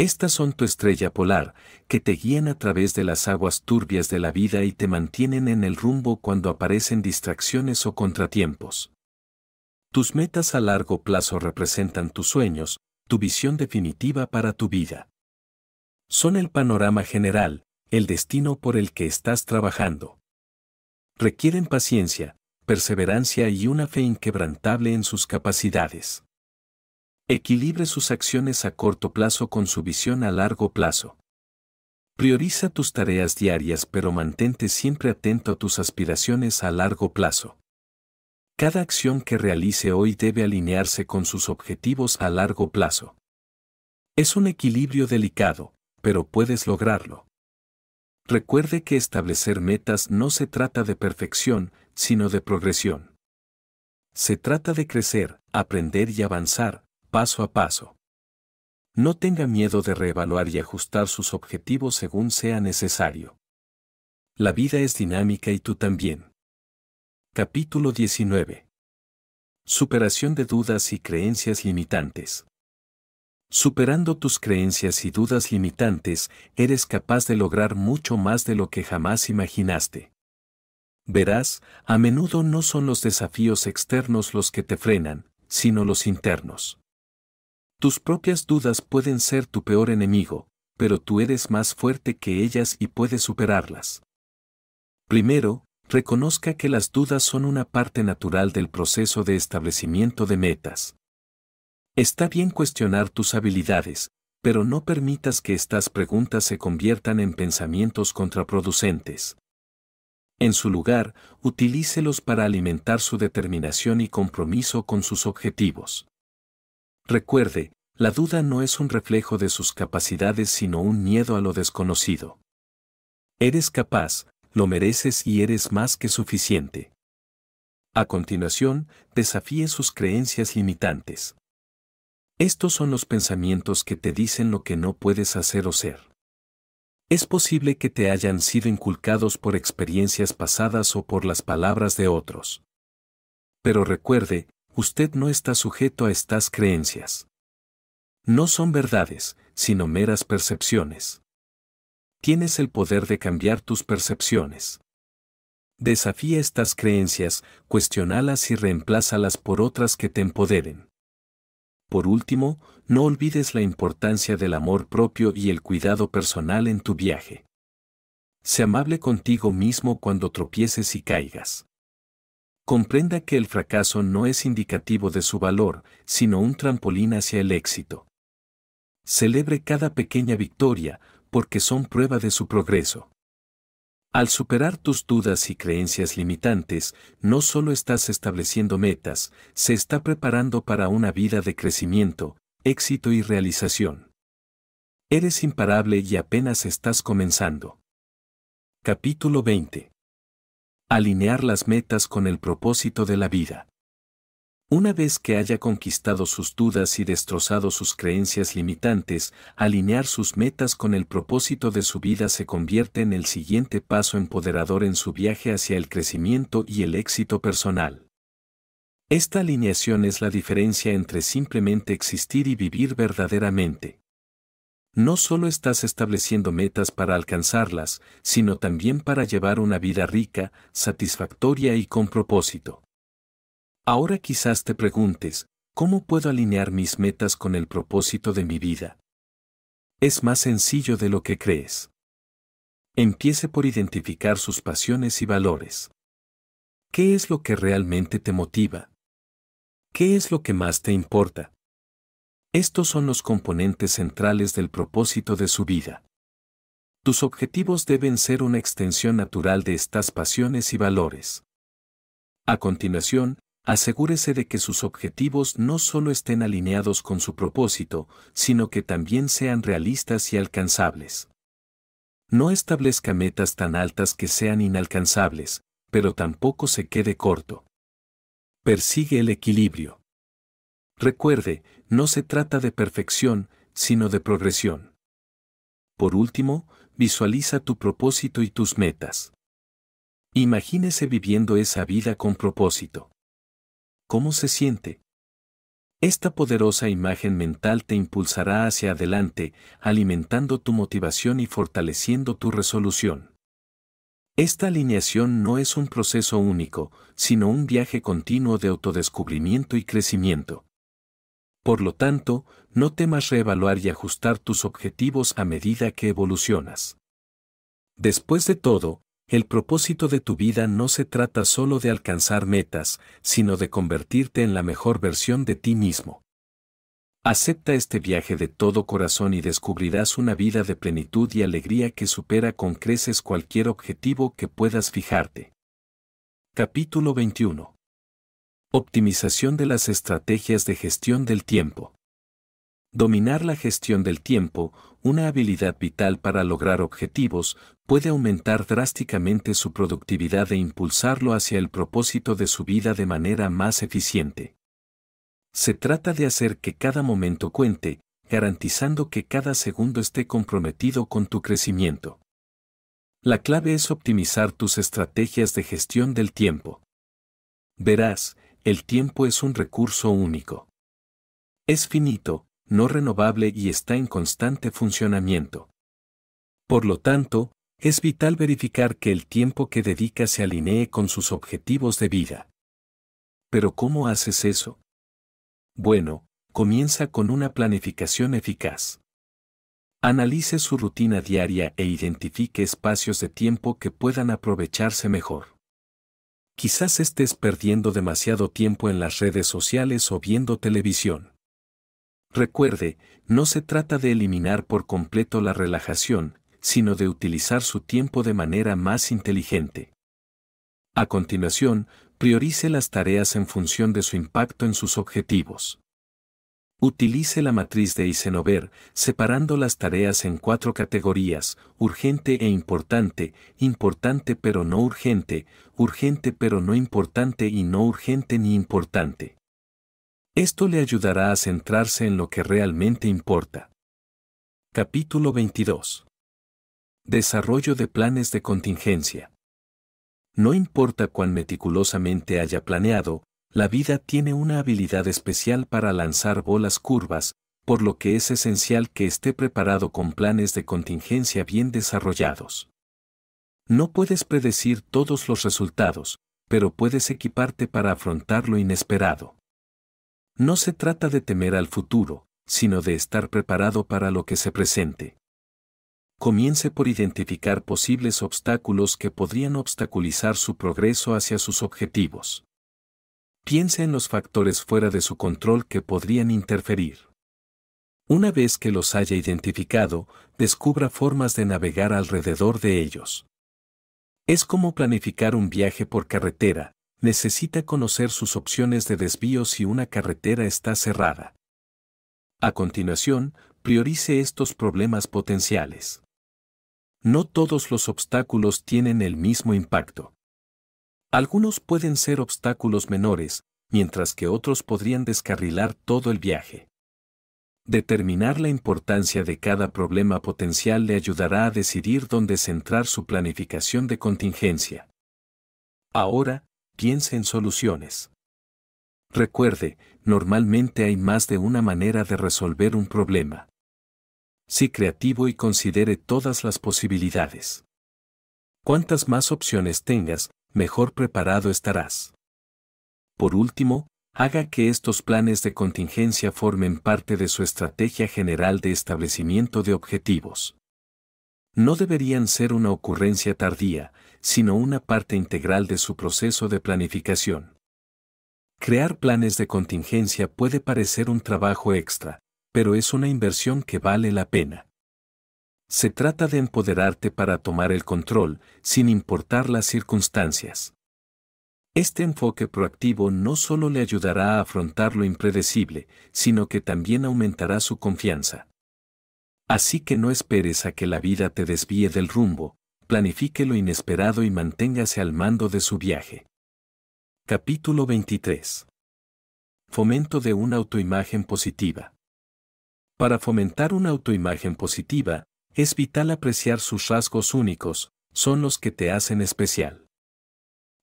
Estas son tu estrella polar, que te guían a través de las aguas turbias de la vida y te mantienen en el rumbo cuando aparecen distracciones o contratiempos. Tus metas a largo plazo representan tus sueños, tu visión definitiva para tu vida. Son el panorama general, el destino por el que estás trabajando. Requieren paciencia, perseverancia y una fe inquebrantable en sus capacidades. Equilibre sus acciones a corto plazo con su visión a largo plazo. Prioriza tus tareas diarias pero mantente siempre atento a tus aspiraciones a largo plazo. Cada acción que realice hoy debe alinearse con sus objetivos a largo plazo. Es un equilibrio delicado, pero puedes lograrlo. Recuerde que establecer metas no se trata de perfección, sino de progresión. Se trata de crecer, aprender y avanzar, paso a paso. No tenga miedo de reevaluar y ajustar sus objetivos según sea necesario. La vida es dinámica y tú también. Capítulo 19. Superación de dudas y creencias limitantes. Superando tus creencias y dudas limitantes, eres capaz de lograr mucho más de lo que jamás imaginaste. Verás, a menudo no son los desafíos externos los que te frenan, sino los internos. Tus propias dudas pueden ser tu peor enemigo, pero tú eres más fuerte que ellas y puedes superarlas. Primero, reconozca que las dudas son una parte natural del proceso de establecimiento de metas. Está bien cuestionar tus habilidades, pero no permitas que estas preguntas se conviertan en pensamientos contraproducentes. En su lugar, utilícelos para alimentar su determinación y compromiso con sus objetivos. Recuerde, la duda no es un reflejo de sus capacidades sino un miedo a lo desconocido. Eres capaz, lo mereces y eres más que suficiente. A continuación, desafíe sus creencias limitantes. Estos son los pensamientos que te dicen lo que no puedes hacer o ser. Es posible que te hayan sido inculcados por experiencias pasadas o por las palabras de otros. Pero recuerde, usted no está sujeto a estas creencias. No son verdades, sino meras percepciones. Tienes el poder de cambiar tus percepciones. Desafía estas creencias, cuestionalas y reemplázalas por otras que te empoderen. Por último, no olvides la importancia del amor propio y el cuidado personal en tu viaje. Sé amable contigo mismo cuando tropieces y caigas comprenda que el fracaso no es indicativo de su valor, sino un trampolín hacia el éxito. Celebre cada pequeña victoria, porque son prueba de su progreso. Al superar tus dudas y creencias limitantes, no solo estás estableciendo metas, se está preparando para una vida de crecimiento, éxito y realización. Eres imparable y apenas estás comenzando. Capítulo 20. Alinear las metas con el propósito de la vida. Una vez que haya conquistado sus dudas y destrozado sus creencias limitantes, alinear sus metas con el propósito de su vida se convierte en el siguiente paso empoderador en su viaje hacia el crecimiento y el éxito personal. Esta alineación es la diferencia entre simplemente existir y vivir verdaderamente no solo estás estableciendo metas para alcanzarlas, sino también para llevar una vida rica, satisfactoria y con propósito. Ahora quizás te preguntes, ¿cómo puedo alinear mis metas con el propósito de mi vida? Es más sencillo de lo que crees. Empiece por identificar sus pasiones y valores. ¿Qué es lo que realmente te motiva? ¿Qué es lo que más te importa? Estos son los componentes centrales del propósito de su vida. Tus objetivos deben ser una extensión natural de estas pasiones y valores. A continuación, asegúrese de que sus objetivos no solo estén alineados con su propósito, sino que también sean realistas y alcanzables. No establezca metas tan altas que sean inalcanzables, pero tampoco se quede corto. Persigue el equilibrio. Recuerde, no se trata de perfección, sino de progresión. Por último, visualiza tu propósito y tus metas. Imagínese viviendo esa vida con propósito. ¿Cómo se siente? Esta poderosa imagen mental te impulsará hacia adelante, alimentando tu motivación y fortaleciendo tu resolución. Esta alineación no es un proceso único, sino un viaje continuo de autodescubrimiento y crecimiento. Por lo tanto, no temas reevaluar y ajustar tus objetivos a medida que evolucionas. Después de todo, el propósito de tu vida no se trata solo de alcanzar metas, sino de convertirte en la mejor versión de ti mismo. Acepta este viaje de todo corazón y descubrirás una vida de plenitud y alegría que supera con creces cualquier objetivo que puedas fijarte. Capítulo 21 Optimización de las estrategias de gestión del tiempo. Dominar la gestión del tiempo, una habilidad vital para lograr objetivos, puede aumentar drásticamente su productividad e impulsarlo hacia el propósito de su vida de manera más eficiente. Se trata de hacer que cada momento cuente, garantizando que cada segundo esté comprometido con tu crecimiento. La clave es optimizar tus estrategias de gestión del tiempo. Verás, el tiempo es un recurso único. Es finito, no renovable y está en constante funcionamiento. Por lo tanto, es vital verificar que el tiempo que dedica se alinee con sus objetivos de vida. Pero ¿cómo haces eso? Bueno, comienza con una planificación eficaz. Analice su rutina diaria e identifique espacios de tiempo que puedan aprovecharse mejor quizás estés perdiendo demasiado tiempo en las redes sociales o viendo televisión. Recuerde, no se trata de eliminar por completo la relajación, sino de utilizar su tiempo de manera más inteligente. A continuación, priorice las tareas en función de su impacto en sus objetivos. Utilice la matriz de Eisenhower, separando las tareas en cuatro categorías, urgente e importante, importante pero no urgente, urgente pero no importante y no urgente ni importante. Esto le ayudará a centrarse en lo que realmente importa. Capítulo 22. Desarrollo de planes de contingencia. No importa cuán meticulosamente haya planeado, la vida tiene una habilidad especial para lanzar bolas curvas, por lo que es esencial que esté preparado con planes de contingencia bien desarrollados. No puedes predecir todos los resultados, pero puedes equiparte para afrontar lo inesperado. No se trata de temer al futuro, sino de estar preparado para lo que se presente. Comience por identificar posibles obstáculos que podrían obstaculizar su progreso hacia sus objetivos piensa en los factores fuera de su control que podrían interferir. Una vez que los haya identificado, descubra formas de navegar alrededor de ellos. Es como planificar un viaje por carretera, necesita conocer sus opciones de desvío si una carretera está cerrada. A continuación, priorice estos problemas potenciales. No todos los obstáculos tienen el mismo impacto. Algunos pueden ser obstáculos menores, mientras que otros podrían descarrilar todo el viaje. Determinar la importancia de cada problema potencial le ayudará a decidir dónde centrar su planificación de contingencia. Ahora, piense en soluciones. Recuerde, normalmente hay más de una manera de resolver un problema. Si creativo y considere todas las posibilidades. Cuantas más opciones tengas, mejor preparado estarás. Por último, haga que estos planes de contingencia formen parte de su estrategia general de establecimiento de objetivos. No deberían ser una ocurrencia tardía, sino una parte integral de su proceso de planificación. Crear planes de contingencia puede parecer un trabajo extra, pero es una inversión que vale la pena. Se trata de empoderarte para tomar el control, sin importar las circunstancias. Este enfoque proactivo no solo le ayudará a afrontar lo impredecible, sino que también aumentará su confianza. Así que no esperes a que la vida te desvíe del rumbo, planifique lo inesperado y manténgase al mando de su viaje. Capítulo 23. Fomento de una autoimagen positiva. Para fomentar una autoimagen positiva, es vital apreciar sus rasgos únicos, son los que te hacen especial.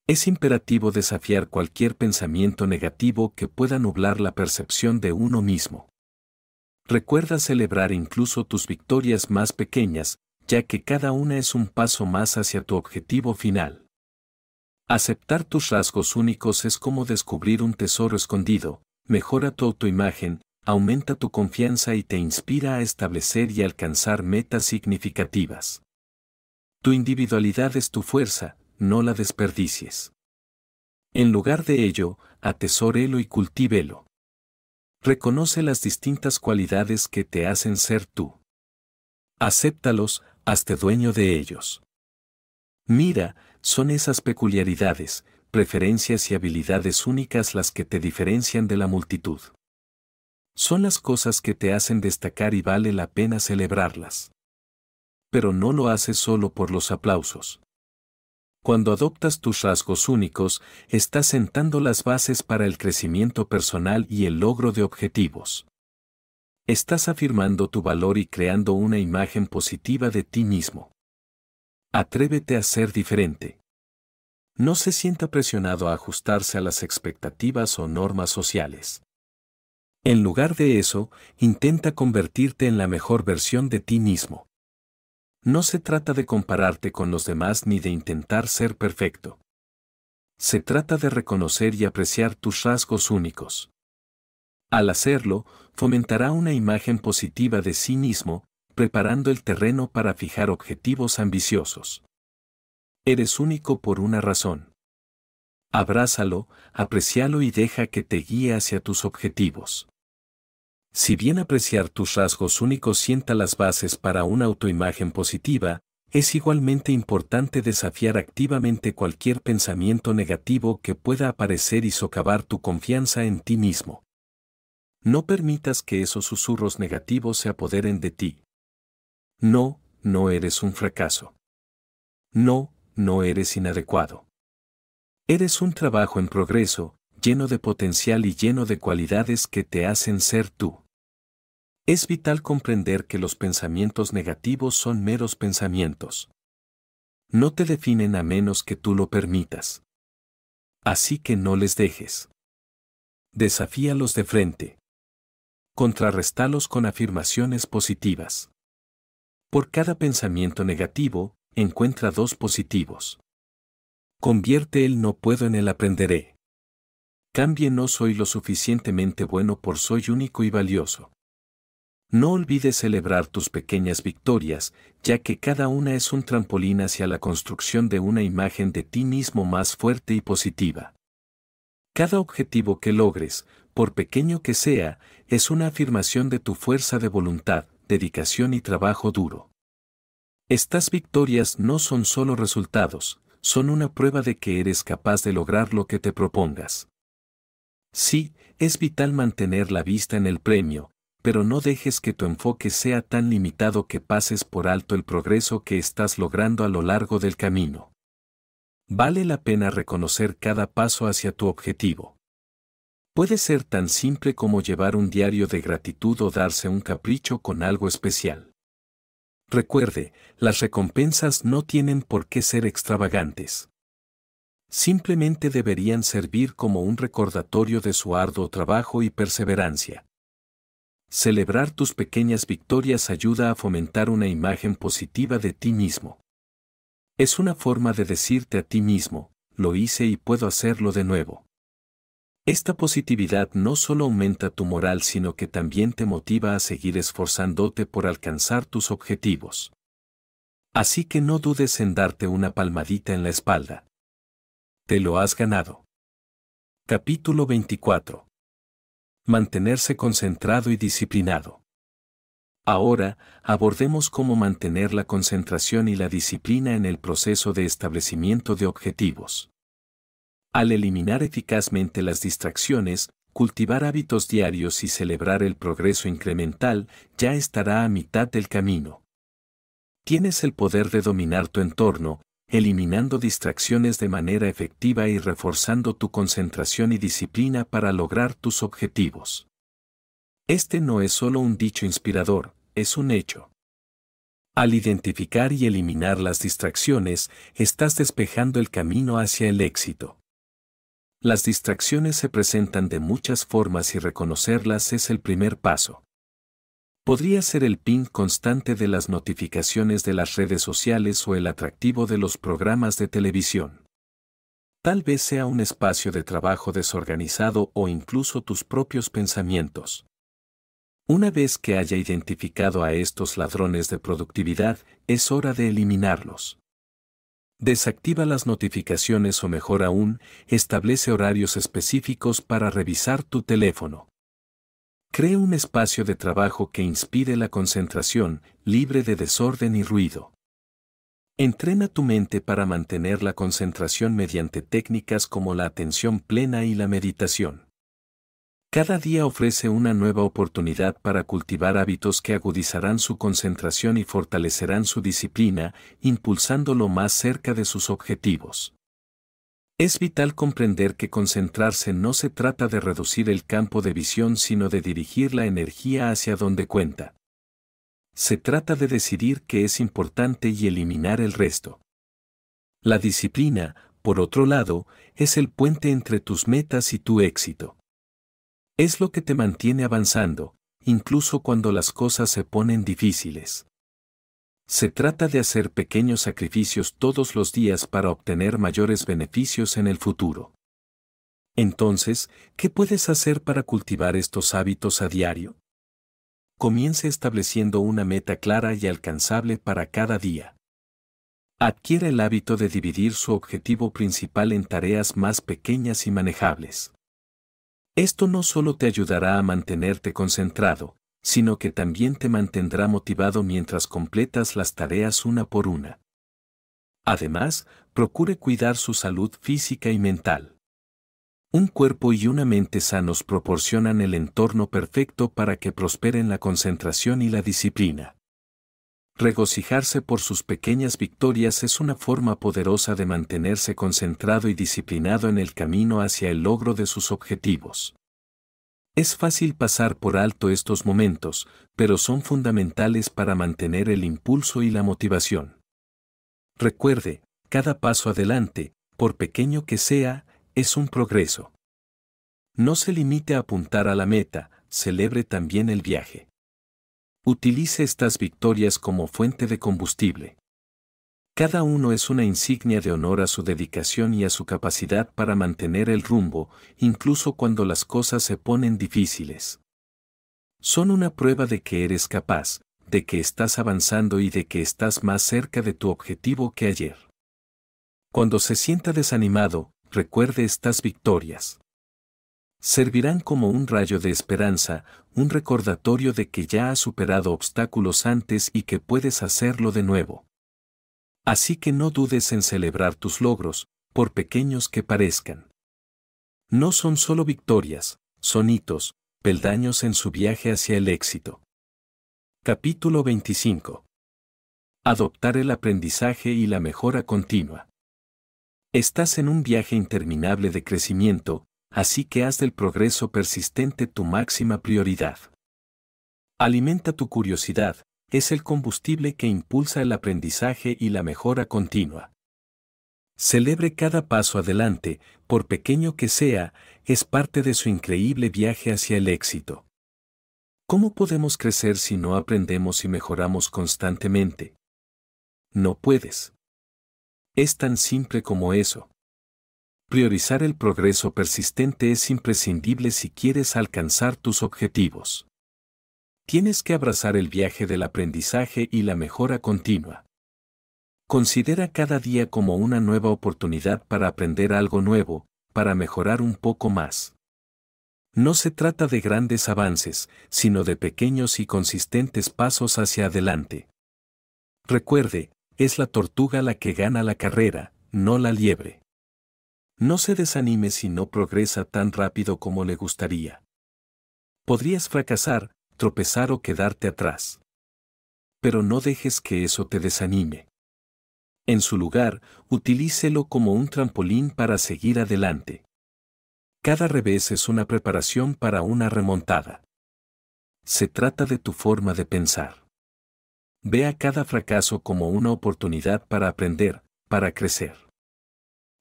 Es imperativo desafiar cualquier pensamiento negativo que pueda nublar la percepción de uno mismo. Recuerda celebrar incluso tus victorias más pequeñas, ya que cada una es un paso más hacia tu objetivo final. Aceptar tus rasgos únicos es como descubrir un tesoro escondido, mejora tu autoimagen, aumenta tu confianza y te inspira a establecer y alcanzar metas significativas. Tu individualidad es tu fuerza, no la desperdicies. En lugar de ello, atesórelo y cultívelo. Reconoce las distintas cualidades que te hacen ser tú. Acéptalos, hazte dueño de ellos. Mira, son esas peculiaridades, preferencias y habilidades únicas las que te diferencian de la multitud. Son las cosas que te hacen destacar y vale la pena celebrarlas. Pero no lo haces solo por los aplausos. Cuando adoptas tus rasgos únicos, estás sentando las bases para el crecimiento personal y el logro de objetivos. Estás afirmando tu valor y creando una imagen positiva de ti mismo. Atrévete a ser diferente. No se sienta presionado a ajustarse a las expectativas o normas sociales. En lugar de eso, intenta convertirte en la mejor versión de ti mismo. No se trata de compararte con los demás ni de intentar ser perfecto. Se trata de reconocer y apreciar tus rasgos únicos. Al hacerlo, fomentará una imagen positiva de sí mismo, preparando el terreno para fijar objetivos ambiciosos. Eres único por una razón. Abrázalo, aprecialo y deja que te guíe hacia tus objetivos. Si bien apreciar tus rasgos únicos sienta las bases para una autoimagen positiva, es igualmente importante desafiar activamente cualquier pensamiento negativo que pueda aparecer y socavar tu confianza en ti mismo. No permitas que esos susurros negativos se apoderen de ti. No, no eres un fracaso. No, no eres inadecuado. Eres un trabajo en progreso, lleno de potencial y lleno de cualidades que te hacen ser tú. Es vital comprender que los pensamientos negativos son meros pensamientos. No te definen a menos que tú lo permitas. Así que no les dejes. Desafíalos de frente. Contrarrestalos con afirmaciones positivas. Por cada pensamiento negativo, encuentra dos positivos. Convierte el no puedo en el aprenderé. También no soy lo suficientemente bueno por soy único y valioso. No olvides celebrar tus pequeñas victorias, ya que cada una es un trampolín hacia la construcción de una imagen de ti mismo más fuerte y positiva. Cada objetivo que logres, por pequeño que sea, es una afirmación de tu fuerza de voluntad, dedicación y trabajo duro. Estas victorias no son solo resultados, son una prueba de que eres capaz de lograr lo que te propongas. Sí, es vital mantener la vista en el premio, pero no dejes que tu enfoque sea tan limitado que pases por alto el progreso que estás logrando a lo largo del camino. Vale la pena reconocer cada paso hacia tu objetivo. Puede ser tan simple como llevar un diario de gratitud o darse un capricho con algo especial. Recuerde, las recompensas no tienen por qué ser extravagantes simplemente deberían servir como un recordatorio de su arduo trabajo y perseverancia. Celebrar tus pequeñas victorias ayuda a fomentar una imagen positiva de ti mismo. Es una forma de decirte a ti mismo, lo hice y puedo hacerlo de nuevo. Esta positividad no solo aumenta tu moral, sino que también te motiva a seguir esforzándote por alcanzar tus objetivos. Así que no dudes en darte una palmadita en la espalda. Te lo has ganado. Capítulo 24. Mantenerse concentrado y disciplinado. Ahora, abordemos cómo mantener la concentración y la disciplina en el proceso de establecimiento de objetivos. Al eliminar eficazmente las distracciones, cultivar hábitos diarios y celebrar el progreso incremental ya estará a mitad del camino. Tienes el poder de dominar tu entorno, eliminando distracciones de manera efectiva y reforzando tu concentración y disciplina para lograr tus objetivos. Este no es solo un dicho inspirador, es un hecho. Al identificar y eliminar las distracciones, estás despejando el camino hacia el éxito. Las distracciones se presentan de muchas formas y reconocerlas es el primer paso podría ser el ping constante de las notificaciones de las redes sociales o el atractivo de los programas de televisión. Tal vez sea un espacio de trabajo desorganizado o incluso tus propios pensamientos. Una vez que haya identificado a estos ladrones de productividad, es hora de eliminarlos. Desactiva las notificaciones o mejor aún, establece horarios específicos para revisar tu teléfono. Crea un espacio de trabajo que inspire la concentración, libre de desorden y ruido. Entrena tu mente para mantener la concentración mediante técnicas como la atención plena y la meditación. Cada día ofrece una nueva oportunidad para cultivar hábitos que agudizarán su concentración y fortalecerán su disciplina, impulsándolo más cerca de sus objetivos. Es vital comprender que concentrarse no se trata de reducir el campo de visión sino de dirigir la energía hacia donde cuenta. Se trata de decidir qué es importante y eliminar el resto. La disciplina, por otro lado, es el puente entre tus metas y tu éxito. Es lo que te mantiene avanzando, incluso cuando las cosas se ponen difíciles. Se trata de hacer pequeños sacrificios todos los días para obtener mayores beneficios en el futuro. Entonces, ¿qué puedes hacer para cultivar estos hábitos a diario? Comience estableciendo una meta clara y alcanzable para cada día. Adquiere el hábito de dividir su objetivo principal en tareas más pequeñas y manejables. Esto no solo te ayudará a mantenerte concentrado, sino que también te mantendrá motivado mientras completas las tareas una por una. Además, procure cuidar su salud física y mental. Un cuerpo y una mente sanos proporcionan el entorno perfecto para que prosperen la concentración y la disciplina. Regocijarse por sus pequeñas victorias es una forma poderosa de mantenerse concentrado y disciplinado en el camino hacia el logro de sus objetivos. Es fácil pasar por alto estos momentos, pero son fundamentales para mantener el impulso y la motivación. Recuerde, cada paso adelante, por pequeño que sea, es un progreso. No se limite a apuntar a la meta, celebre también el viaje. Utilice estas victorias como fuente de combustible. Cada uno es una insignia de honor a su dedicación y a su capacidad para mantener el rumbo, incluso cuando las cosas se ponen difíciles. Son una prueba de que eres capaz, de que estás avanzando y de que estás más cerca de tu objetivo que ayer. Cuando se sienta desanimado, recuerde estas victorias. Servirán como un rayo de esperanza, un recordatorio de que ya has superado obstáculos antes y que puedes hacerlo de nuevo. Así que no dudes en celebrar tus logros, por pequeños que parezcan. No son solo victorias, son hitos, peldaños en su viaje hacia el éxito. Capítulo 25. Adoptar el aprendizaje y la mejora continua. Estás en un viaje interminable de crecimiento, así que haz del progreso persistente tu máxima prioridad. Alimenta tu curiosidad, es el combustible que impulsa el aprendizaje y la mejora continua. Celebre cada paso adelante, por pequeño que sea, es parte de su increíble viaje hacia el éxito. ¿Cómo podemos crecer si no aprendemos y mejoramos constantemente? No puedes. Es tan simple como eso. Priorizar el progreso persistente es imprescindible si quieres alcanzar tus objetivos tienes que abrazar el viaje del aprendizaje y la mejora continua. Considera cada día como una nueva oportunidad para aprender algo nuevo, para mejorar un poco más. No se trata de grandes avances, sino de pequeños y consistentes pasos hacia adelante. Recuerde, es la tortuga la que gana la carrera, no la liebre. No se desanime si no progresa tan rápido como le gustaría. Podrías fracasar, tropezar o quedarte atrás. Pero no dejes que eso te desanime. En su lugar, utilícelo como un trampolín para seguir adelante. Cada revés es una preparación para una remontada. Se trata de tu forma de pensar. Ve a cada fracaso como una oportunidad para aprender, para crecer.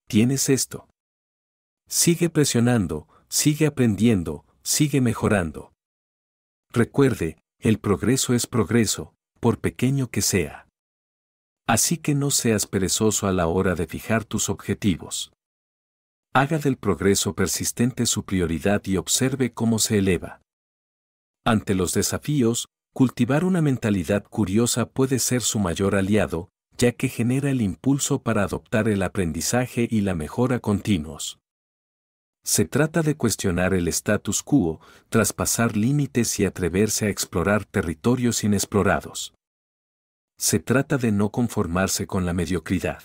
Tienes esto. Sigue presionando, sigue aprendiendo, sigue mejorando. Recuerde, el progreso es progreso, por pequeño que sea. Así que no seas perezoso a la hora de fijar tus objetivos. Haga del progreso persistente su prioridad y observe cómo se eleva. Ante los desafíos, cultivar una mentalidad curiosa puede ser su mayor aliado, ya que genera el impulso para adoptar el aprendizaje y la mejora continuos. Se trata de cuestionar el status quo, traspasar límites y atreverse a explorar territorios inexplorados. Se trata de no conformarse con la mediocridad.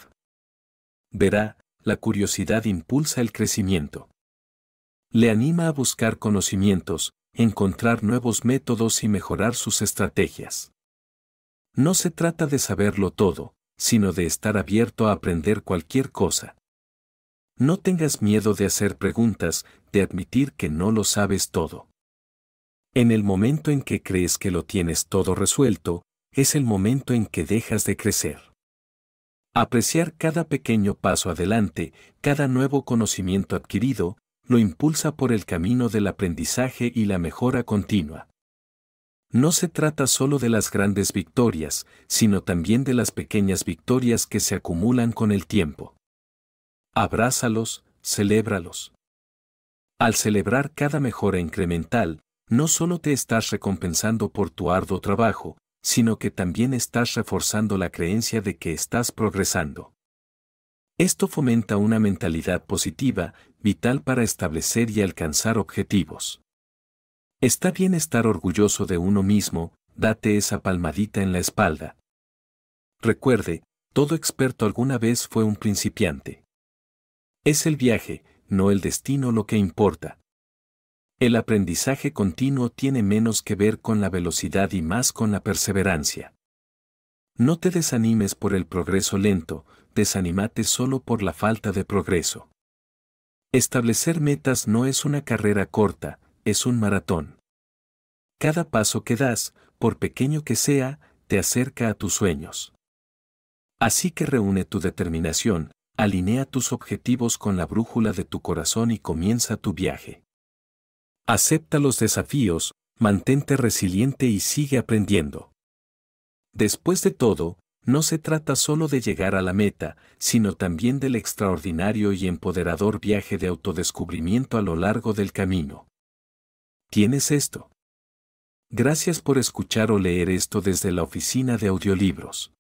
Verá, la curiosidad impulsa el crecimiento. Le anima a buscar conocimientos, encontrar nuevos métodos y mejorar sus estrategias. No se trata de saberlo todo, sino de estar abierto a aprender cualquier cosa. No tengas miedo de hacer preguntas, de admitir que no lo sabes todo. En el momento en que crees que lo tienes todo resuelto, es el momento en que dejas de crecer. Apreciar cada pequeño paso adelante, cada nuevo conocimiento adquirido, lo impulsa por el camino del aprendizaje y la mejora continua. No se trata solo de las grandes victorias, sino también de las pequeñas victorias que se acumulan con el tiempo abrázalos, celébralos. Al celebrar cada mejora incremental, no solo te estás recompensando por tu arduo trabajo, sino que también estás reforzando la creencia de que estás progresando. Esto fomenta una mentalidad positiva, vital para establecer y alcanzar objetivos. Está bien estar orgulloso de uno mismo, date esa palmadita en la espalda. Recuerde, todo experto alguna vez fue un principiante. Es el viaje, no el destino lo que importa. El aprendizaje continuo tiene menos que ver con la velocidad y más con la perseverancia. No te desanimes por el progreso lento, desanimate solo por la falta de progreso. Establecer metas no es una carrera corta, es un maratón. Cada paso que das, por pequeño que sea, te acerca a tus sueños. Así que reúne tu determinación, Alinea tus objetivos con la brújula de tu corazón y comienza tu viaje. Acepta los desafíos, mantente resiliente y sigue aprendiendo. Después de todo, no se trata solo de llegar a la meta, sino también del extraordinario y empoderador viaje de autodescubrimiento a lo largo del camino. ¿Tienes esto? Gracias por escuchar o leer esto desde la oficina de audiolibros.